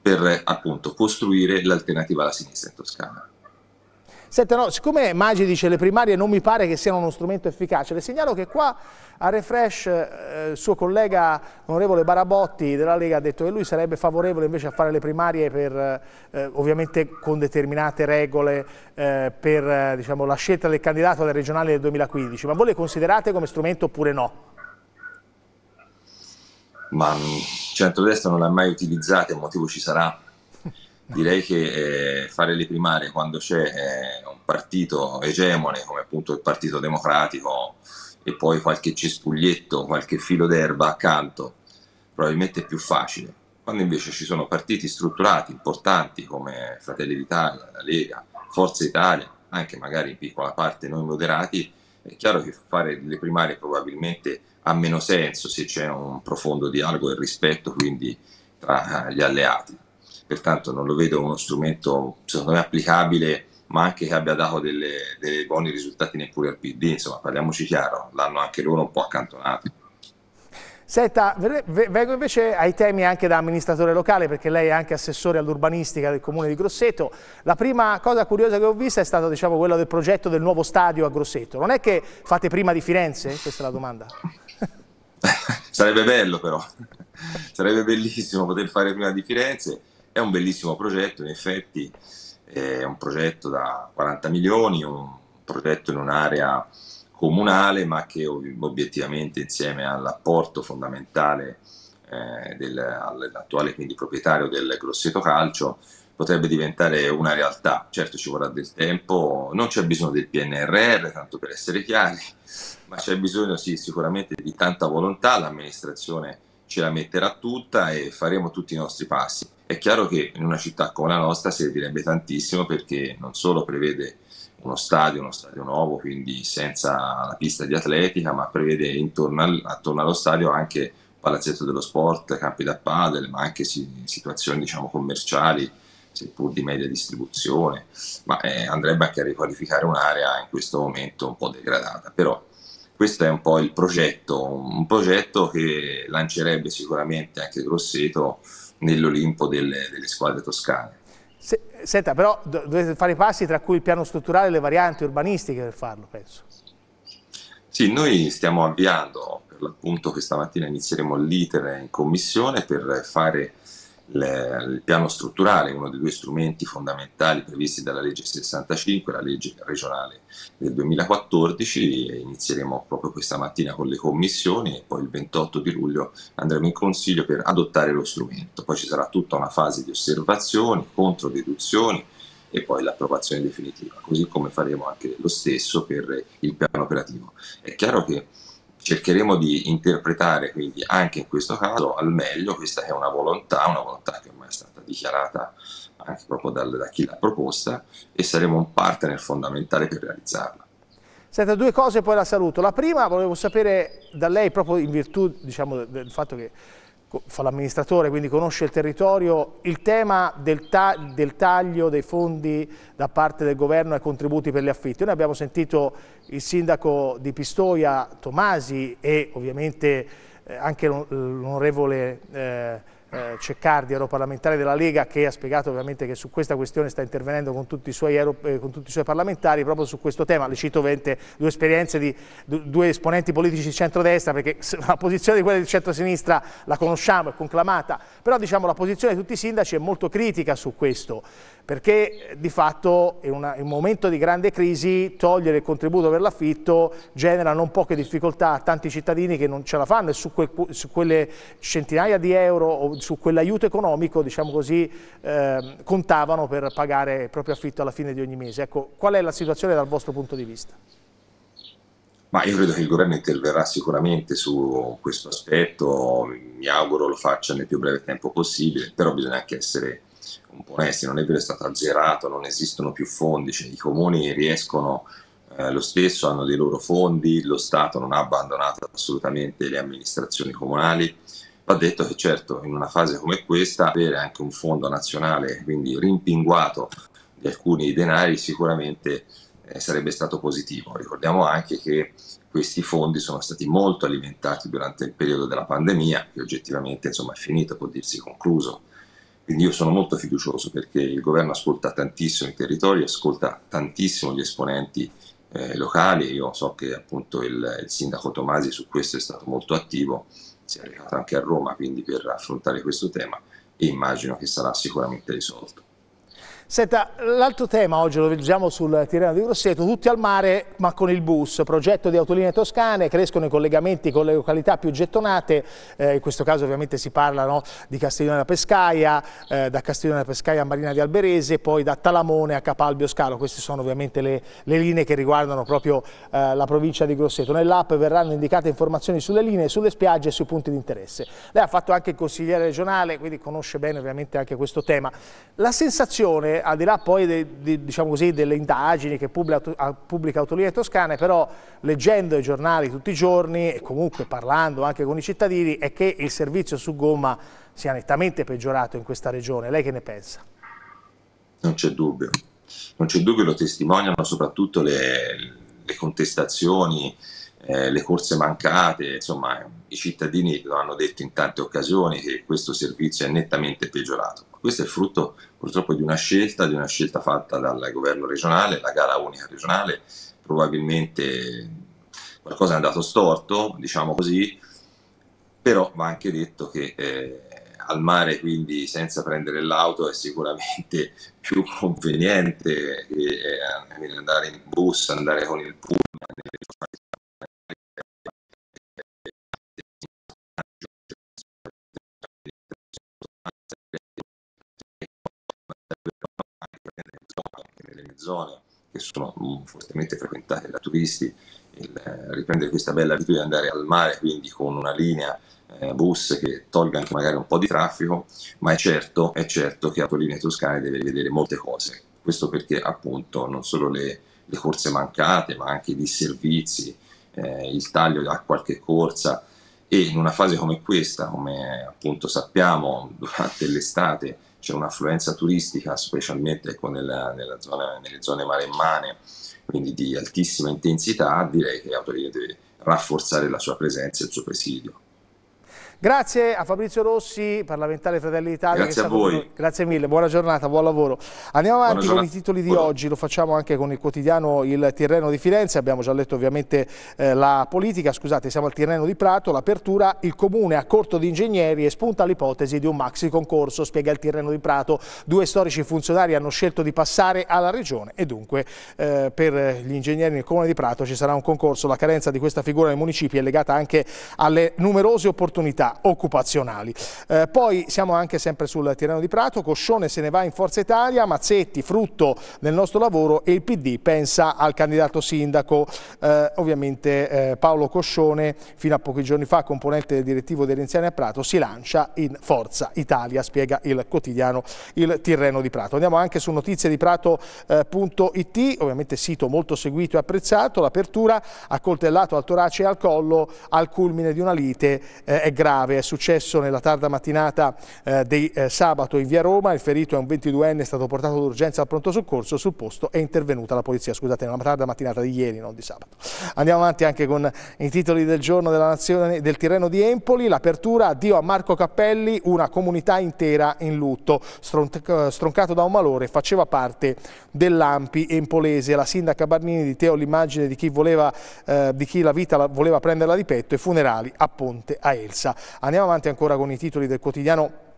per eh, appunto costruire l'alternativa alla sinistra in Toscana. Senta, no, siccome Maggi dice le primarie non mi pare che siano uno strumento efficace, le segnalo che qua a Refresh eh, il suo collega onorevole Barabotti della Lega ha detto che lui sarebbe favorevole invece a fare le primarie per, eh, eh ovviamente con determinate regole eh, per eh, diciamo, la scelta del candidato alle regionali del 2015, ma voi le considerate come strumento oppure no? Ma il mm, centrodestra non l'ha mai utilizzata, il motivo ci sarà Direi che eh, fare le primarie quando c'è eh, un partito egemone come appunto il Partito Democratico e poi qualche cespuglietto, qualche filo d'erba accanto, probabilmente è più facile. Quando invece ci sono partiti strutturati, importanti come Fratelli d'Italia, la Lega, Forza Italia, anche magari in piccola parte noi moderati, è chiaro che fare le primarie probabilmente ha meno senso se c'è un profondo dialogo e rispetto quindi tra gli alleati pertanto non lo vedo uno strumento secondo me applicabile ma anche che abbia dato delle, dei buoni risultati neppure al PD, insomma parliamoci chiaro, l'hanno anche loro un po' accantonato. Senta, vengo invece ai temi anche da amministratore locale, perché lei è anche assessore all'urbanistica del comune di Grosseto. La prima cosa curiosa che ho vista è stata diciamo, quella del progetto del nuovo stadio a Grosseto. Non è che fate prima di Firenze? Questa è la domanda. Sarebbe bello però, sarebbe bellissimo poter fare prima di Firenze è un bellissimo progetto, in effetti, è un progetto da 40 milioni, un progetto in un'area comunale, ma che obiettivamente insieme all'apporto fondamentale eh, dell'attuale quindi, proprietario del Grosseto Calcio potrebbe diventare una realtà. Certo ci vorrà del tempo, non c'è bisogno del PNRR, tanto per essere chiari, ma c'è bisogno sì, sicuramente di tanta volontà, l'amministrazione ce la metterà tutta e faremo tutti i nostri passi. È chiaro che in una città come la nostra servirebbe tantissimo perché non solo prevede uno stadio, uno stadio nuovo, quindi senza la pista di atletica, ma prevede intorno al, attorno allo stadio anche palazzetto dello sport, campi da padel, ma anche situazioni diciamo, commerciali, seppur di media distribuzione, ma eh, andrebbe anche a riqualificare un'area in questo momento un po' degradata. Però questo è un po' il progetto, un progetto che lancerebbe sicuramente anche Grosseto nell'Olimpo delle, delle squadre toscane. Se, senta, però dovete fare i passi tra cui il piano strutturale e le varianti urbanistiche per farlo, penso. Sì, noi stiamo avviando, per l'appunto questa mattina inizieremo l'iter in commissione per fare il piano strutturale, uno dei due strumenti fondamentali previsti dalla legge 65, la legge regionale del 2014. Inizieremo proprio questa mattina con le commissioni e poi il 28 di luglio andremo in consiglio per adottare lo strumento. Poi ci sarà tutta una fase di osservazioni, controdeduzioni e poi l'approvazione definitiva, così come faremo anche lo stesso per il piano operativo. È chiaro che cercheremo di interpretare quindi anche in questo caso al meglio questa che è una volontà, una volontà che ormai è stata dichiarata anche proprio da, da chi l'ha proposta e saremo un partner fondamentale per realizzarla. Senta, due cose e poi la saluto. La prima volevo sapere da lei proprio in virtù diciamo, del fatto che fa l'amministratore, quindi conosce il territorio, il tema del, ta del, taglio dei fondi da parte del governo ai contributi per gli affitti. Noi abbiamo sentito il sindaco di Pistoia, Tomasi, e ovviamente eh, anche l'onorevole... Eh, eh, Ceccardi, europarlamentare della Lega, che ha spiegato ovviamente che su questa questione sta intervenendo con tutti i suoi, eh, tutti i suoi parlamentari proprio su questo tema. Le cito 20, due esperienze di due esponenti politici di centrodestra, perché la posizione di quella del centrosinistra la conosciamo, è conclamata, però diciamo la posizione di tutti i sindaci è molto critica su questo, perché eh, di fatto in, una, in un momento di grande crisi togliere il contributo per l'affitto genera non poche difficoltà a tanti cittadini che non ce la fanno e su, quel, su quelle centinaia di euro o su quell'aiuto economico, diciamo così, eh, contavano per pagare il proprio affitto alla fine di ogni mese. Ecco, qual è la situazione dal vostro punto di vista? Ma io credo che il governo interverrà sicuramente su questo aspetto, mi auguro lo faccia nel più breve tempo possibile, però bisogna anche essere un po' onesti, non è vero è stato azzerato, non esistono più fondi, cioè, i comuni riescono eh, lo stesso, hanno dei loro fondi, lo Stato non ha abbandonato assolutamente le amministrazioni comunali, Va detto che certo in una fase come questa avere anche un fondo nazionale, quindi rimpinguato di alcuni denari, sicuramente eh, sarebbe stato positivo. Ricordiamo anche che questi fondi sono stati molto alimentati durante il periodo della pandemia, che oggettivamente insomma, è finito, può dirsi concluso. Quindi io sono molto fiducioso perché il governo ascolta tantissimo i territori, ascolta tantissimo gli esponenti eh, locali. Io so che appunto il, il sindaco Tomasi su questo è stato molto attivo sia recato anche a Roma quindi per affrontare questo tema e immagino che sarà sicuramente risolto. Senta, l'altro tema oggi lo leggiamo sul Tirreno di Grosseto, tutti al mare ma con il bus, progetto di autolinee toscane, crescono i collegamenti con le località più gettonate, eh, in questo caso ovviamente si parla no, di Castiglione da Pescaia, eh, da Castiglione da Pescaia a Marina di Alberese, poi da Talamone a Capalbio Scalo, queste sono ovviamente le, le linee che riguardano proprio eh, la provincia di Grosseto. Nell'app verranno indicate informazioni sulle linee, sulle spiagge e sui punti di interesse. Lei ha fatto anche il consigliere regionale, quindi conosce bene ovviamente anche questo tema. La sensazione eh, al di là poi de, de, diciamo così, delle indagini che pubblica, pubblica Autoline Toscane, però leggendo i giornali tutti i giorni e comunque parlando anche con i cittadini è che il servizio su gomma sia nettamente peggiorato in questa regione. Lei che ne pensa? Non c'è dubbio, non c'è dubbio, lo testimoniano soprattutto le, le contestazioni, eh, le corse mancate, insomma i cittadini lo hanno detto in tante occasioni che questo servizio è nettamente peggiorato. Questo è il frutto purtroppo di una scelta, di una scelta fatta dal governo regionale, la gara unica regionale, probabilmente qualcosa è andato storto, diciamo così, però va anche detto che eh, al mare quindi senza prendere l'auto è sicuramente più conveniente che eh, andare in bus, andare con il pullman, nelle zone che sono mm, fortemente frequentate da turisti, il, eh, riprendere questa bella abitudine di andare al mare, quindi con una linea eh, bus che tolga anche magari un po' di traffico, ma è certo, è certo che Autolinee Toscane deve vedere molte cose. Questo perché appunto non solo le, le corse mancate, ma anche i disservizi, eh, il taglio a qualche corsa e in una fase come questa, come appunto sappiamo durante l'estate, c'è un'affluenza turistica, specialmente ecco, nella, nella zona, nelle zone maremmane, quindi di altissima intensità, direi che Autorità deve rafforzare la sua presenza e il suo presidio. Grazie a Fabrizio Rossi, parlamentare Fratelli d'Italia. Grazie a voi. Grazie mille, buona giornata, buon lavoro. Andiamo avanti con i titoli di buona. oggi, lo facciamo anche con il quotidiano Il Tirreno di Firenze, abbiamo già letto ovviamente eh, la politica, scusate, siamo al Tirreno di Prato, l'apertura, il comune a corto di ingegneri e spunta l'ipotesi di un maxi concorso, spiega il Tirreno di Prato. Due storici funzionari hanno scelto di passare alla regione e dunque eh, per gli ingegneri nel comune di Prato ci sarà un concorso, la carenza di questa figura nei municipi è legata anche alle numerose opportunità occupazionali. Eh, poi siamo anche sempre sul Tirano di Prato, Coscione se ne va in Forza Italia, Mazzetti frutto del nostro lavoro e il PD pensa al candidato sindaco, eh, ovviamente eh, Paolo Coscione fino a pochi giorni fa componente del direttivo dei Renziani a Prato si lancia in Forza Italia, spiega il quotidiano il Tirreno di Prato. Andiamo anche su notizie di Prato.it, eh, ovviamente sito molto seguito e apprezzato, l'apertura accoltellato al torace e al collo al culmine di una lite eh, è grave grave, è successo nella tarda mattinata eh, di eh, sabato in via Roma, il ferito è un 22enne, è stato portato d'urgenza al pronto soccorso, sul posto è intervenuta la polizia, scusate, nella tarda mattinata di ieri, non di sabato. Andiamo avanti anche con i titoli del giorno della nazione del Tirreno di Empoli, l'apertura addio a Marco Cappelli, una comunità intera in lutto, stroncato da un malore, faceva parte dell'Ampi empolese, la sindaca Barnini di Teo l'immagine di chi voleva, eh, di chi la vita la, voleva prenderla di petto e funerali a Ponte a Elsa. Andiamo avanti ancora con i titoli del quotidiano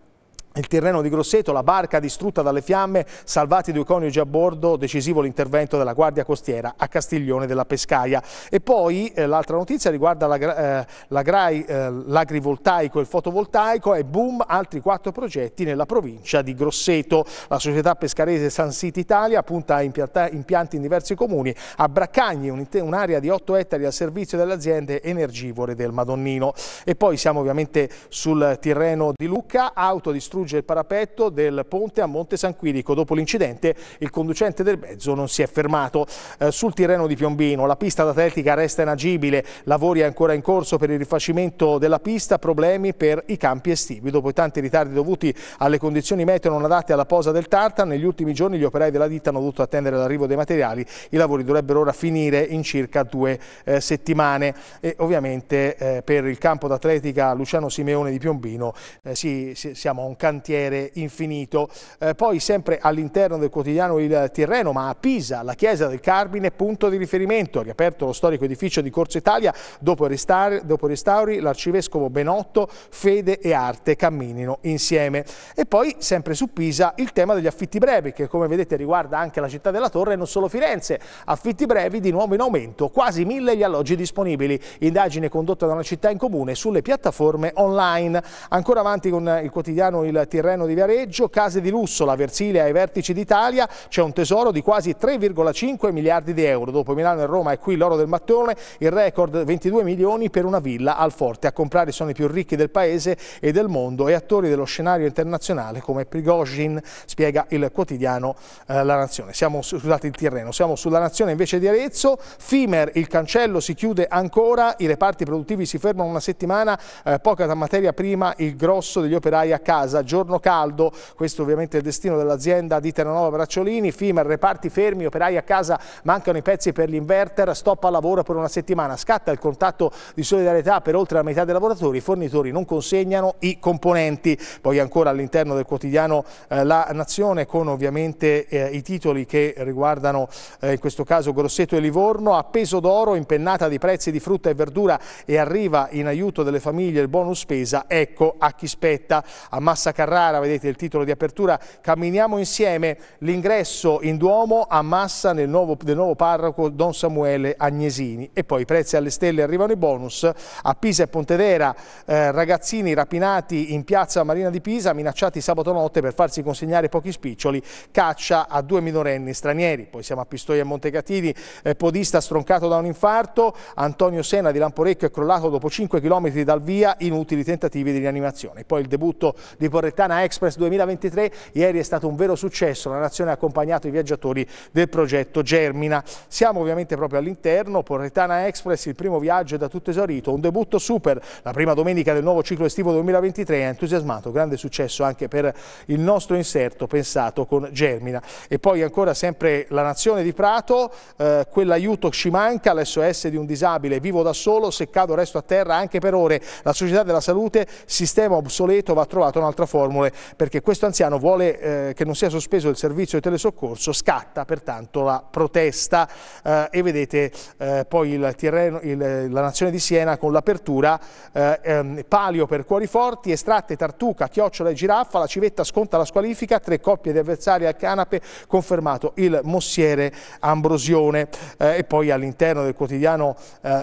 il terreno di Grosseto, la barca distrutta dalle fiamme, salvati due coniugi a bordo, decisivo l'intervento della Guardia Costiera a Castiglione della Pescaia. E poi eh, l'altra notizia riguarda l'agrivoltaico la, eh, la eh, e il fotovoltaico e boom, altri quattro progetti nella provincia di Grosseto. La società pescarese San City Italia punta a impianti in diversi comuni, a Braccagni, un'area un di 8 ettari al servizio delle aziende energivore del Madonnino. E poi siamo ovviamente sul terreno di Lucca, auto distrutta distrugge il parapetto del ponte a Monte San Quirico. Dopo l'incidente il conducente del mezzo non si è fermato. Eh, sul Tirreno di Piombino la pista d'atletica resta inagibile, lavori ancora in corso per il rifacimento della pista, problemi per i campi estivi. Dopo i tanti ritardi dovuti alle condizioni meteo non adatte alla posa del Tartan, negli ultimi giorni gli operai della ditta hanno dovuto attendere l'arrivo dei materiali. I lavori dovrebbero ora finire in circa due eh, settimane. E ovviamente eh, per il campo d'atletica Luciano Simeone di Piombino eh, sì, sì, siamo a un candidato cantiere infinito. Eh, poi sempre all'interno del quotidiano Il Tirreno, ma a Pisa, la chiesa del Carbine, punto di riferimento, riaperto lo storico edificio di Corso Italia, dopo, restauri, restauri l'arcivescovo Benotto, fede e arte camminino insieme. E poi sempre su Pisa il tema degli affitti brevi, che come vedete riguarda anche la città della Torre e non solo Firenze. Affitti brevi di nuovo in aumento, quasi mille gli alloggi disponibili. Indagine condotta da una città in comune sulle piattaforme online. Ancora avanti con il quotidiano Il il Tirreno di Viareggio, case di lusso, la Versilia ai vertici d'Italia, c'è un tesoro di quasi 3,5 miliardi di euro. Dopo Milano e Roma è qui l'oro del mattone, il record 22 milioni per una villa al Forte. A comprare sono i più ricchi del paese e del mondo e attori dello scenario internazionale come Prigozhin, spiega il quotidiano eh, La Nazione. Siamo, scusate, il Tirreno. Siamo sulla Nazione invece di Arezzo, Fimer, il cancello si chiude ancora, i reparti produttivi si fermano una settimana, eh, poca materia prima, il grosso degli operai a casa giorno caldo, questo ovviamente è il destino dell'azienda di Terranova Bracciolini, FIMER, reparti fermi, operai a casa, mancano i pezzi per gli inverter, stop al lavoro per una settimana, scatta il contatto di solidarietà per oltre la metà dei lavoratori, i fornitori non consegnano i componenti. Poi ancora all'interno del quotidiano eh, La Nazione con ovviamente eh, i titoli che riguardano eh, in questo caso Grosseto e Livorno, appeso d'oro, impennata di prezzi di frutta e verdura e arriva in aiuto delle famiglie il bonus spesa, ecco a chi spetta a Massa Carrara, vedete il titolo di apertura, Camminiamo insieme, l'ingresso in Duomo a Massa del nuovo, del nuovo parroco Don Samuele Agnesini. E poi i prezzi alle stelle arrivano i bonus, a Pisa e Pontedera eh, ragazzini rapinati in piazza Marina di Pisa, minacciati sabato notte per farsi consegnare pochi spiccioli, caccia a due minorenni stranieri. Poi siamo a Pistoia e Montecatini, eh, podista stroncato da un infarto, Antonio Sena di Lamporecchio è crollato dopo 5 km dal via, inutili tentativi di rianimazione. Poi il debutto di Porre Porretana Express 2023. Ieri è stato un vero successo, la nazione ha accompagnato i viaggiatori del progetto Germina. Siamo ovviamente proprio all'interno, Porretana Express, il primo viaggio è da tutto esaurito, un debutto super, la prima domenica del nuovo ciclo estivo 2023 ha entusiasmato, grande successo anche per il nostro inserto pensato con Germina. E poi ancora sempre la nazione di Prato, eh, quell'aiuto ci manca, l'SOS di un disabile, vivo da solo, se cado resto a terra anche per ore, la società della salute, sistema obsoleto, va trovato un'altra forma formule, perché questo anziano vuole eh, che non sia sospeso il servizio di telesoccorso, scatta pertanto la protesta eh, e vedete eh, poi il Tirreno, il, la Nazione di Siena con l'apertura, eh, ehm, palio per cuori forti, estratte tartuca, chiocciola e giraffa, la civetta sconta la squalifica, tre coppie di avversari al canape, confermato il mossiere Ambrosione eh, e poi all'interno del quotidiano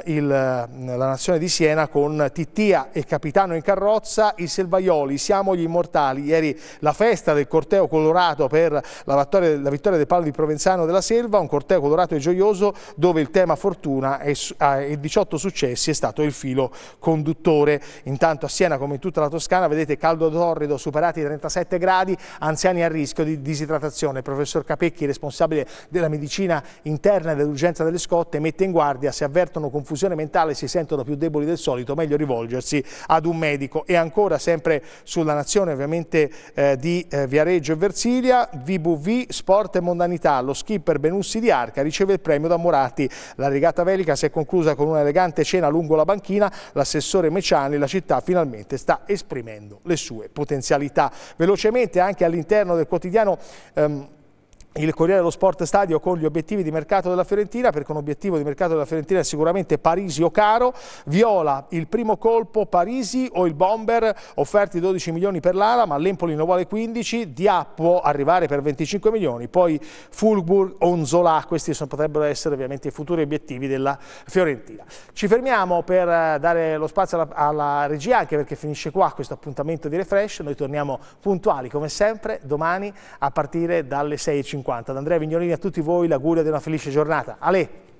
il, la Nazione di Siena con Tittia e Capitano in carrozza, i Selvaioli, siamo gli immortali mortali. Ieri la festa del corteo colorato per la vittoria, la vittoria del Palo di Provenzano della Selva, un corteo colorato e gioioso dove il tema fortuna e, 18 successi è stato il filo conduttore. Intanto a Siena come in tutta la Toscana vedete caldo torrido superati i 37 gradi, anziani a rischio di disidratazione. Il professor Capecchi, responsabile della medicina interna e dell'urgenza delle scotte, mette in guardia se avvertono confusione mentale e si sentono più deboli del solito, meglio rivolgersi ad un medico. E ancora sempre sulla nazione ovviamente eh, di eh, Viareggio e Versilia, VBV Sport e Mondanità, lo skipper Benussi di Arca riceve il premio da Morati. La regata velica si è conclusa con un'elegante cena lungo la banchina, l'assessore Meciani, la città finalmente sta esprimendo le sue potenzialità. Velocemente anche all'interno del quotidiano ehm, il Corriere dello Sport Stadio con gli obiettivi di mercato della Fiorentina, perché un obiettivo di mercato della Fiorentina è sicuramente Parisi o Caro, Viola il primo colpo, Parisi o il Bomber, offerti 12 milioni per l'ala, ma l'Empoli ne vuole 15, Diappo arrivare per 25 milioni, poi Fulburg, o Onzola, questi sono, potrebbero essere ovviamente i futuri obiettivi della Fiorentina. Ci fermiamo per eh, dare lo spazio alla, alla regia, anche perché finisce qua questo appuntamento di refresh, noi torniamo puntuali come sempre domani a partire dalle 6.50. 50. Ad Andrea Vignolini a tutti voi l'augurio di una felice giornata. Ale!